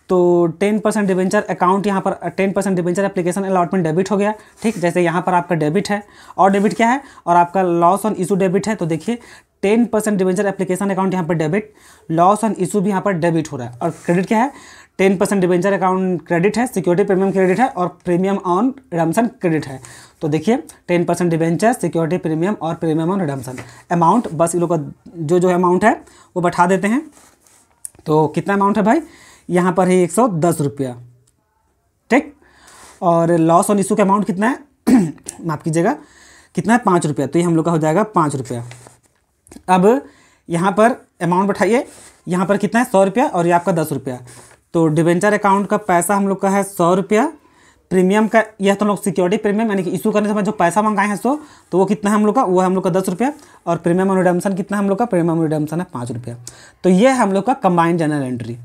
तो 10 परसेंट डिवेंचर अकाउंट यहाँ पर 10 percent debenture application allotment debit हो गया ठीक जैसे यहाँ पर आपका डेबिट है और डेबिट क्या है और आपका लॉस ऑन इशू डेबिट है तो देखिए ten percent debenture application account यहाँ पर डेबिट लॉस ऑन इशू भी यहाँ पर डेबिट हो रहा है और क्रेडिट क्या है ten percent debenture account credit है सिक्योरिटी प्रीमियम क्रेडिट है और प्रीमियम ऑन रिडम्सन क्रेडिट है तो देखिए ten percent debenture security premium और प्रीमियम ऑन रिडम्सन अमाउंट बस इन लोग का जो जो अमाउंट है वो बैठा देते हैं तो कितना अमाउंट है भाई यहाँ पर है एक सौ दस रुपया ठीक और लॉस ऑन इशू का अमाउंट कितना है माफ़ कीजिएगा कितना है पाँच रुपया तो ये हम लोग का हो जाएगा पाँच रुपया अब यहाँ पर अमाउंट बैठाइए यहाँ पर कितना है सौ रुपया और ये आपका दस रुपया तो डिवेंचर अकाउंट का पैसा हम लोग का है सौ रुपया प्रीमियम का यह तो हम लोग सिक्योरिटी प्रीमियम यानी कि इशू करने से जो पैसा मंगाए हैं सो तो वो कितना है हम लोग का वो है हम लोग का दस रुपया और प्रीमियम रिडम्सन कितना हम लोग का प्रीमियम रिडम्सन है पाँच रुपया तो ये है हम लोग का कंबाइंड जनरल एंट्री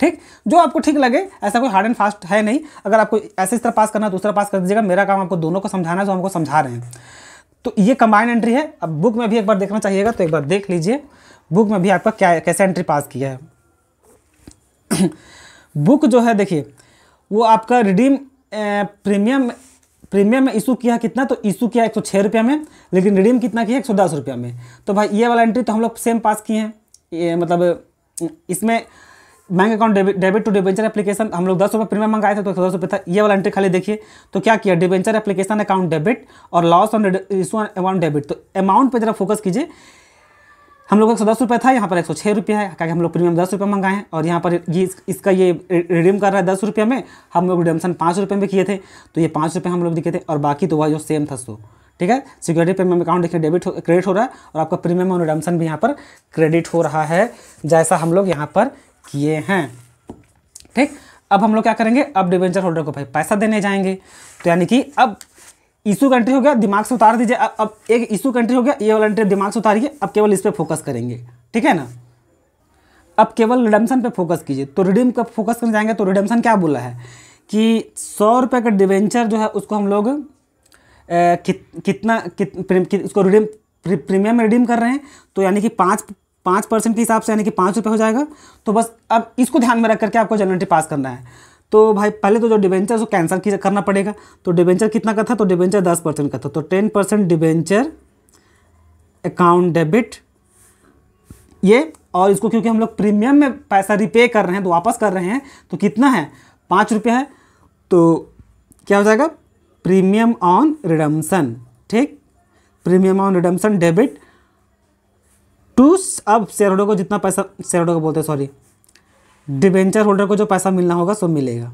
ठीक जो आपको ठीक लगे ऐसा कोई हार्ड एंड फास्ट है नहीं अगर आपको ऐसे इस तरह पास करना है दूसरा तो पास कर दीजिएगा मेरा काम आपको दोनों को समझाना है जो हमको समझा रहे हैं तो ये कंबाइंड एंट्री है अब बुक में भी एक बार देखना चाहिएगा तो एक बार देख लीजिए बुक में भी आपका क्या कैसे एंट्री पास किया है बुक जो है देखिए वो आपका रिडीम प्रीमियम प्रीमियम में इशू किया कितना तो इशू किया एक सौ छः रुपये में लेकिन रिडीम कितना किया एक सौ दस रुपये में तो भाई ये वाला एंट्री तो हम लोग सेम पास किए हैं ये मतलब इसमें bank account debit to debenture application हम लोग दस रुपये प्रीमियम मंगाए थे तो दस रुपये था ये वाला एंट्री खाली देखिए तो क्या किया डिवेंचर एप्लीकेशन अकाउंट डेबिट और loss on issue amount debit तो अमाउंट पर जरा फोकस कीजिए हम लोग एक सौ दस रुपये था यहाँ पर एक सौ छः रुपये है क्या हम लोग प्रीमियम दस रुपये मंगाए हैं और यहाँ पर ये इस, इसका ये रिडीम कर रहा है दस रुपये में हम लोग रिडम्सन पाँच रुपये में किए थे तो ये पाँच रुपये हम लोग दिखे थे और बाकी तो वह जो सेम था सो ठीक है सिक्योरिटी प्रीमियम अकाउंट देखिए डेबिट क्रेडिट हो रहा है और आपका प्रीमियम और रिडम्सन भी यहाँ पर क्रेडिट हो रहा है जैसा हम लोग यहाँ पर किए हैं ठीक अब हम लोग क्या करेंगे अब डिवेंचर होल्डर को भाई पैसा देने जाएंगे तो यानी कि अब इशू कंट्री हो गया दिमाग से उतार दीजिए अब अब एक इशू कंट्री हो गया ये वाला कंट्री दिमाग से उतारिए अब केवल इस पर फोकस करेंगे ठीक है ना अब केवल रिडम्सन पे फोकस कीजिए तो रिडीम का फोकस करने जाएंगे तो रिडम्सन क्या बोला है कि सौ रुपये का डिवेंचर जो है उसको हम लोग कित, कितना कित, प्रिम, कित, उसको रिडीम प्रीमियम रिडीम कर रहे हैं तो यानी कि पाँच पाँच परसेंट के हिसाब से यानी कि पाँच रुपये हो जाएगा तो बस अब इसको ध्यान में रख करके आपको जनरेटरी पास करना है तो भाई पहले तो जो डिवेंचर उसको कैंसिल करना पड़ेगा तो डिबेंचर कितना का था तो डिबेंचर दस परसेंट का था तो ten percent debenture account debit ये और इसको क्योंकि हम लोग प्रीमियम में पैसा रिपे कर रहे हैं तो वापस कर रहे हैं तो कितना है पाँच रुपये है तो क्या हो जाएगा प्रीमियम ऑन रिडम्सन ठीक premium on redemption debit to अब शेयर होल्डर को जितना पैसा शेयर होल्डर को बोलते हैं सॉरी डिबेंचर होल्डर को जो पैसा मिलना होगा सो मिलेगा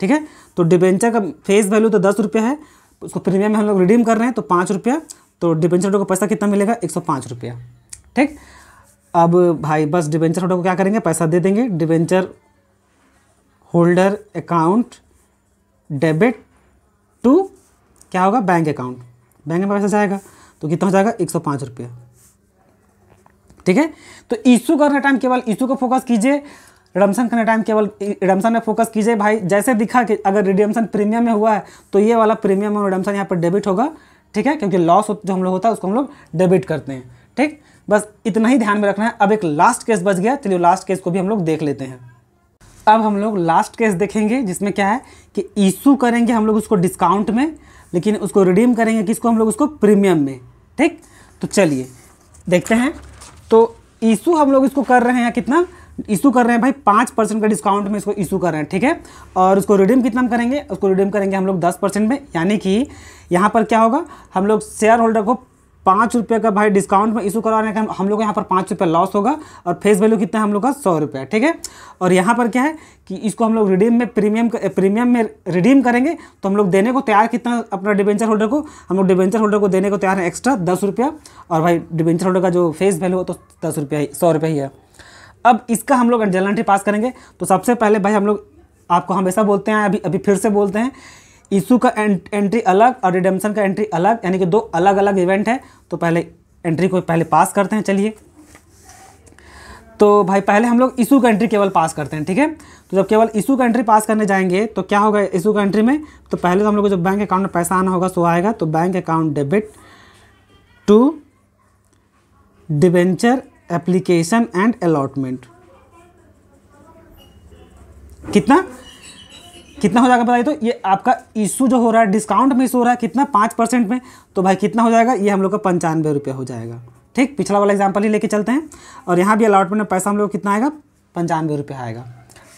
ठीक है तो डिबेंचर का फेस वैल्यू तो दस रुपये है उसको प्रीमियम में हम लोग रिडीम कर रहे हैं तो पाँच रुपया तो डिबेंचर होल्डर को पैसा कितना मिलेगा एक सौ पाँच रुपया ठीक अब भाई बस डिबेंचर होल्डर को क्या करेंगे पैसा दे देंगे debenture holder account debit to क्या होगा बैंक अकाउंट बैंक में पैसा जाएगा तो कितना हो जाएगा एक सौ पाँच रुपया ठीक है तो इशू करने टाइम केवल इशू को फोकस कीजिए रिडम्सन करने टाइम केवल रिडम्सन में फोकस कीजिए भाई जैसे दिखा कि अगर रिडम्सन प्रीमियम में हुआ है तो ये वाला प्रीमियम और रिडम्सन यहाँ पर डेबिट होगा ठीक है क्योंकि लॉस जो हम लोग होता है उसको हम लोग डेबिट करते हैं ठीक बस इतना ही ध्यान में रखना है अब एक लास्ट केस बच गया चलिए लास्ट केस को भी हम लोग देख लेते हैं अब हम लोग लास्ट केस देखेंगे जिसमें क्या है कि ईशू करेंगे हम लोग उसको डिस्काउंट में लेकिन उसको रिडीम करेंगे किसको हम लोग उसको प्रीमियम में ठीक तो चलिए देखते हैं तो इशू हम लोग इसको कर रहे हैं कितना इशू कर रहे हैं भाई पाँच परसेंट का डिस्काउंट में इसको इशू कर रहे हैं ठीक है और उसको रिडीम कितना करेंगे उसको रिडीम करेंगे हम लोग दस परसेंट में यानी कि यहाँ पर क्या होगा हम लोग शेयर होल्डर को पाँच रुपये का भाई डिस्काउंट में इशू करवाने का हम लोग यहाँ पर पाँच रुपये लॉस होगा और फेस वैल्यू कितना है हम लोग का सौ रुपये ठीक है और यहाँ पर क्या है कि इसको हम लोग रिडीम में प्रीमियम प्रीमियम में रिडीम करेंगे तो हम लोग देने को तैयार कितना अपना डिवेंचर होल्डर को हम लोग डिवेंचर होल्डर को देने को तैयार है एक्स्ट्रा दस रुपया और भाई डिवेंचर होल्डर का जो फेस वैल्यू हो तो दस रुपया ही सौ रुपये ही है अब इसका हम लोग एडजलनटी पास करेंगे तो सबसे पहले भाई हम लोग आपको हमेशा बोलते हैं अभी अभी फिर से बोलते हैं इशू का एंट्री अलग और रिडेम्पशन का एंट्री अलग यानी कि दो अलग अलग इवेंट हैं तो पहले एंट्री को पहले पास करते हैं चलिए तो भाई पहले हम लोग इशू का एंट्री केवल पास करते हैं ठीक है तो जब केवल इशू का एंट्री पास करने जाएंगे तो क्या होगा इशू का एंट्री में तो पहले तो हम लोग को जब बैंक अकाउंट में पैसा आना होगा सो आएगा तो bank account debit to debenture application and allotment कितना कितना हो जाएगा बताइए तो ये आपका इशू जो हो रहा है डिस्काउंट में इशू हो रहा है कितना पाँच परसेंट में तो भाई कितना हो जाएगा ये हम लोग का पंचानवे रुपये हो जाएगा ठीक पिछला वाला एग्जाम्पल ही लेके चलते हैं और यहाँ भी अलाउटमेंट में पैसा हम लोग कितना आएगा पंचानवे रुपये आएगा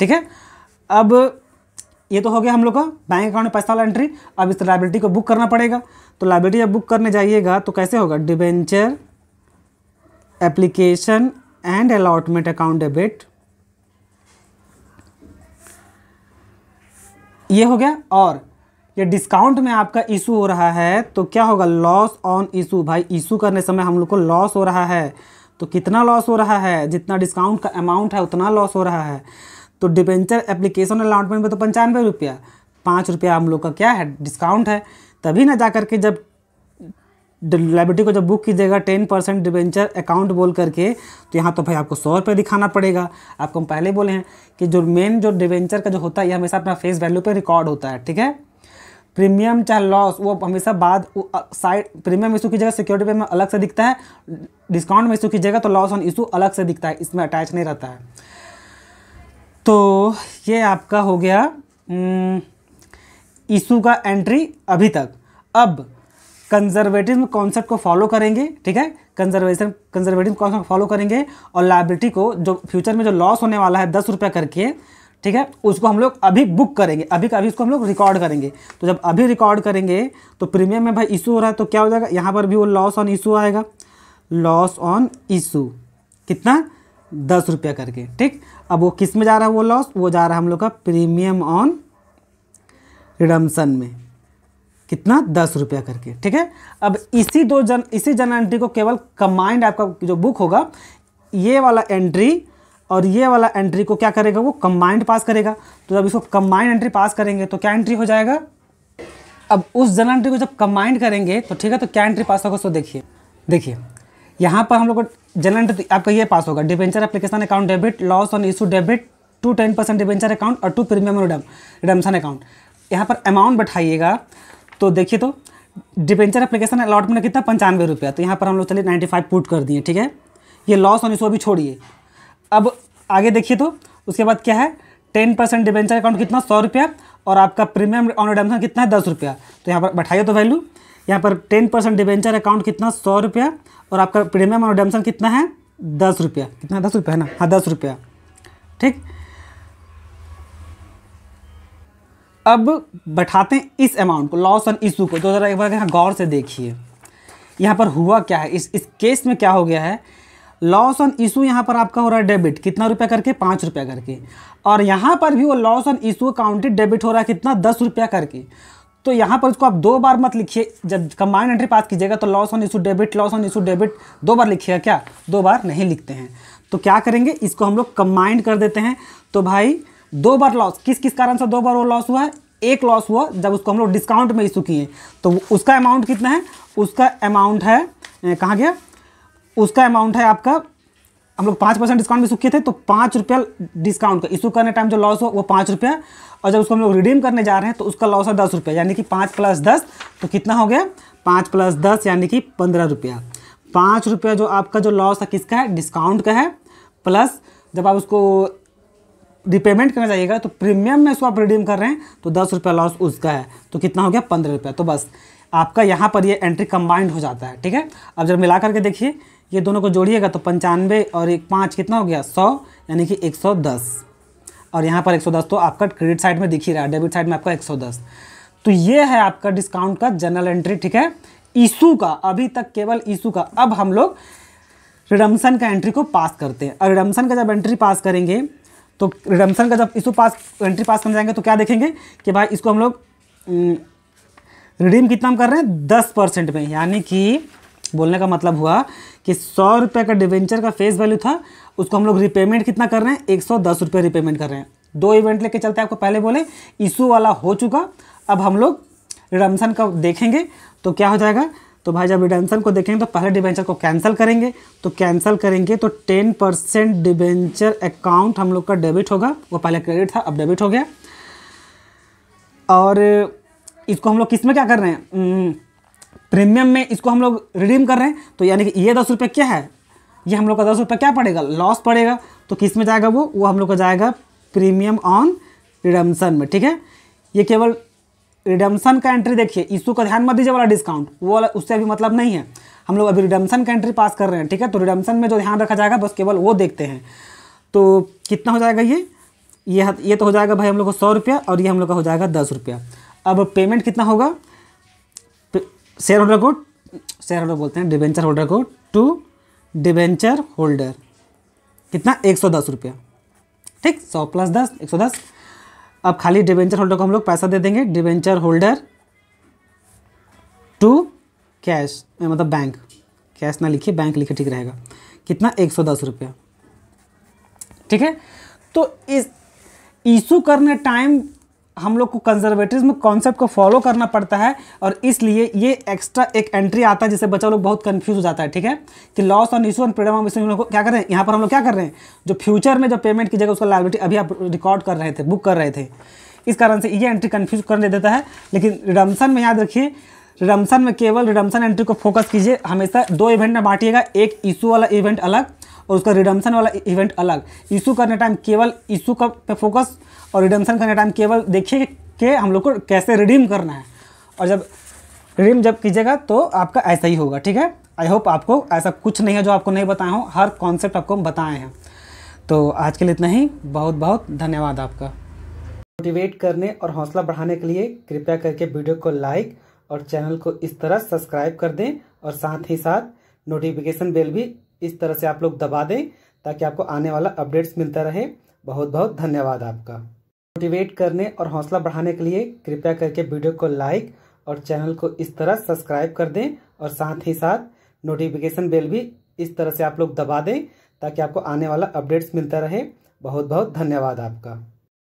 ठीक है अब ये तो हो गया हम लोग का बैंक अकाउंट में पैसा वाला एंट्री अब इस लाइबिलिटी को बुक करना पड़ेगा तो लाइबिलिटी जब बुक करने जाइएगा तो कैसे होगा debenture application and allotment account debit ये हो गया और ये डिस्काउंट में आपका इशू हो रहा है तो क्या होगा लॉस ऑन इशू भाई इशू करने समय हम लोग को लॉस हो रहा है तो कितना लॉस हो रहा है जितना डिस्काउंट का अमाउंट है उतना लॉस हो रहा है तो डिपेंचर एप्लीकेशन अलाउटमेंट में तो पंचानवे रुपया पाँच रुपया हम लोग का क्या है डिस्काउंट है तभी ना जा करके जब लाइब्रेटी को जब बुक कीजिएगा टेन परसेंट डिवेंचर अकाउंट बोल करके तो यहाँ तो भाई आपको सौ रुपये दिखाना पड़ेगा आपको हम पहले बोले हैं कि जो मेन जो डिवेंचर का जो होता है ये हमेशा अपना फेस वैल्यू पर रिकॉर्ड होता है ठीक है प्रीमियम चाहे लॉस वो हमेशा बाद साइड प्रीमियम इशू की जगह सिक्योरिटी में अलग से दिखता है डिस्काउंट में इशू कीजिएगा तो लॉस ऑन इशू अलग से दिखता है इसमें अटैच नहीं रहता है तो ये आपका हो गया इशू का एंट्री अभी तक अब कंजर्वेटिव कॉन्सेप्ट को फॉलो करेंगे ठीक है कंजर्वेशन कंजर्वेटिव कॉन्सेप्ट को फॉलो करेंगे और लाइबिलिटी को जो फ्यूचर में जो लॉस होने वाला है दस रुपया करके ठीक है उसको हम लोग अभी बुक करेंगे अभी अभी इसको हम लोग रिकॉर्ड करेंगे तो जब अभी रिकॉर्ड करेंगे तो प्रीमियम में भाई इशू हो रहा है तो क्या हो जाएगा यहाँ पर भी वो लॉस ऑन इशू आएगा लॉस ऑन इशू कितना दस रुपया करके ठीक अब वो किस में जा रहा है वो लॉस वो जा रहा है हम लोग का प्रीमियम ऑन रिडम्सन में कितना दस रुपया करके ठीक है अब इसी दो जन इसी जन एंट्री को केवल कम्बाइंड आपका जो बुक होगा ये वाला एंट्री और ये वाला एंट्री को क्या करेगा वो कम्बाइंड पास करेगा तो जब इसको कम्बाइंड एंट्री पास करेंगे तो क्या एंट्री हो जाएगा अब उस जन एंट्री को जब कम्बाइंड करेंगे तो ठीक है तो क्या एंट्री पास होगा सो देखिए देखिए यहाँ पर हम लोग को जन एंट्री तो आपका ये पास होगा debenture application account debit loss on issue debit to ten percent debenture account और टू प्रीमियम रिडम रिडम्सन अकाउंट यहाँ पर अमाउंट बैठाइएगा तो देखिए तो डिपेंचर एप्लीकेशन अलॉटमेंट कितना पंचानवे रुपया तो यहाँ पर हम लोग चलिए नाइन्टी फाइव पुट कर दिए ठीक है ये लॉस होने सो भी छोड़िए अब आगे देखिए तो उसके बाद क्या है टेन परसेंट डिवेंचर अकाउंट कितना सौ रुपया और आपका प्रीमियम ऑन रिडम्सन कितना है दस रुपया तो यहाँ पर बैठाइए तो वैल्यू यहाँ पर टेन परसेंट डिवेंचर अकाउंट कितना सौ रुपया और आपका प्रीमियम ऑन रिडम्सन कितना है दस रुपया कितना दस रुपया है ना हाँ दस रुपया ठीक अब बैठाते हैं इस अमाउंट को लॉस ऑन इशू को तो ज़रा एक बार यहाँ गौर से देखिए यहाँ पर हुआ क्या है इस इस केस में क्या हो गया है लॉस ऑन इशू यहाँ पर आपका हो रहा है डेबिट कितना रुपया करके पाँच रुपया करके और यहाँ पर भी वो loss on issue accounted debit हो रहा है कितना दस रुपया करके तो यहाँ पर उसको आप दो बार मत लिखिए जब कंबाइंड एंट्री पास कीजिएगा तो loss on issue debit loss on issue debit दो बार लिखिएगा क्या दो बार नहीं लिखते हैं तो क्या करेंगे इसको हम लोग कंबाइंड कर देते हैं तो भाई दो बार लॉस किस किस कारण से दो बार वो लॉस हुआ है एक लॉस हुआ जब उसको हम लोग डिस्काउंट में इशू किए तो उसका अमाउंट कितना है उसका अमाउंट है कहाँ गया उसका अमाउंट है आपका हम लोग पाँच परसेंट डिस्काउंट में इशू किए थे तो पाँच रुपया डिस्काउंट का इशू करने टाइम जो लॉस हो वो पाँच रुपया और जब उसको हम लोग रिडीम करने जा रहे हैं तो उसका लॉस है दस रुपया यानी कि पाँच प्लस दस तो कितना हो गया पाँच प्लस दस यानी कि पंद्रह रुपया पाँच रुपया जो आपका जो लॉस है किसका है डिस्काउंट का है प्लस जब आप उसको रिपेमेंट करना चाहिएगा तो प्रीमियम में इसको आप रिडीम कर रहे हैं तो दस रुपया लॉस उसका है तो कितना हो गया पंद्रह रुपया तो बस आपका यहाँ पर ये एंट्री कंबाइंड हो जाता है ठीक है अब जब मिला करके देखिए ये दोनों को जोड़िएगा तो पंचानवे और एक पाँच कितना हो गया सौ यानी कि एक सौ दस और यहाँ पर एक सौ दस तो आपका क्रेडिट साइड में दिख ही रहा है डेबिट साइड में आपका एक सौ दस तो ये है आपका डिस्काउंट का जनरल एंट्री ठीक है ईशू का अभी तक केवल ईशू का अब हम लोग रिडम्सन का एंट्री को पास करते हैं और रिडम्सन का जब एंट्री पास करेंगे तो रिडम्सन का जब इशू पास एंट्री पास करने जाएंगे तो क्या देखेंगे कि भाई इसको हम लोग रिडीम हम्म, कितना हम कर रहे हैं दस परसेंट में यानी कि बोलने का मतलब हुआ कि सौ रुपये का डिवेंचर का फेस वैल्यू था उसको हम लोग रिपेमेंट कितना कर रहे हैं एक सौ दस रुपये रिपेमेंट कर रहे हैं दो इवेंट लेके चलते हैं आपको पहले बोले इशू वाला हो चुका अब हम लोग रिडम्सन का देखेंगे तो क्या हो जाएगा तो भाई जब रिडेंशन को देखेंगे तो पहले डिबेंचर को कैंसिल करेंगे तो कैंसिल करेंगे तो टेन परसेंट डिबेंचर अकाउंट हम लोग का डेबिट होगा वो पहले क्रेडिट था अब डेबिट हो गया और इसको हम लोग किस में क्या कर रहे हैं प्रीमियम हम्म, में इसको हम लोग रिडीम कर रहे हैं तो यानी कि ये दस रुपये क्या है ये हम लोग का दस रुपये क्या पड़ेगा लॉस पड़ेगा तो किस में जाएगा वो वो हम लोग का जाएगा प्रीमियम ऑन रिडम्सन में ठीक है ये केवल रिडम्सन का एंट्री देखिए इशू का ध्यान मत दीजिए वाला डिस्काउंट वो वाला उससे अभी मतलब नहीं है हम लोग अभी रिडम्सन का एंट्री पास कर रहे हैं ठीक है तो रिडम्सन में जो ध्यान रखा जाएगा बस केवल वो देखते हैं तो कितना हो जाएगा ये ये ये तो हो जाएगा भाई हम लोग को सौ रुपया और ये हम लोग का हो जाएगा दस रुपया अब पेमेंट कितना होगा शेयर होल्डर को शेयर होल्डर बोलते हैं डिबेंचर होल्डर को टू डिबेंचर होल्डर कितना एक सौ दस रुपया ठीक सौ प्लस दस एक सौ दस अब खाली डिवेंचर होल्डर को हम लोग पैसा दे देंगे डिवेंचर होल्डर टू कैश मतलब बैंक कैश ना लिखिए बैंक लिखे ठीक रहेगा कितना एक सौ दस रुपया ठीक है तो इस इशू करने टाइम हम लोग को कंजर्वेटिज्म कॉन्सेप्ट को फॉलो करना पड़ता है और इसलिए ये एक्स्ट्रा एक एंट्री आता है जिससे बच्चा लोग बहुत कंफ्यूज हो जाता है ठीक है कि loss on issue on freedom of लोग को क्या कर रहे हैं यहाँ पर हम लोग क्या कर रहे हैं जो फ्यूचर में जो पेमेंट की जगह उसका लाइबिलिटी अभी आप रिकॉर्ड कर रहे थे बुक कर रहे थे इस कारण से ये एंट्री कन्फ्यूज कर दे देता है लेकिन रिडम्सन में याद रखिए रिडम्सन में केवल रिडम्सन एंट्री को फोकस कीजिए हमेशा दो इवेंट में बांटिएगा एक इशू वाला इवेंट अलग और उसका रिडम्सन वाला इवेंट अलग इशू करने टाइम केवल इशू का पे फोकस और रिडम्सन करने टाइम केवल देखिए कि हम लोग को कैसे रिडीम करना है और जब रिडीम जब कीजिएगा तो आपका ऐसा ही होगा ठीक है आई होप आपको ऐसा कुछ नहीं है जो आपको नहीं बताया हूँ हर कॉन्सेप्ट आपको हम बताए हैं तो आज के लिए इतना ही बहुत बहुत धन्यवाद आपका मोटिवेट करने और हौसला बढ़ाने के लिए कृपया करके वीडियो को लाइक और चैनल को इस तरह सब्सक्राइब कर दें और साथ ही साथ नोटिफिकेशन बेल भी इस तरह से आप लोग दबा दें ताकि आपको आने वाला अपडेट्स मिलता रहे बहुत बहुत धन्यवाद आपका मोटिवेट करने और हौसला बढ़ाने के लिए कृपया करके वीडियो को लाइक और चैनल को इस तरह सब्सक्राइब कर दें और साथ ही साथ नोटिफिकेशन बेल भी इस तरह से आप लोग दबा दें ताकि आपको आने वाला अपडेट्स मिलता रहे बहुत बहुत धन्यवाद आपका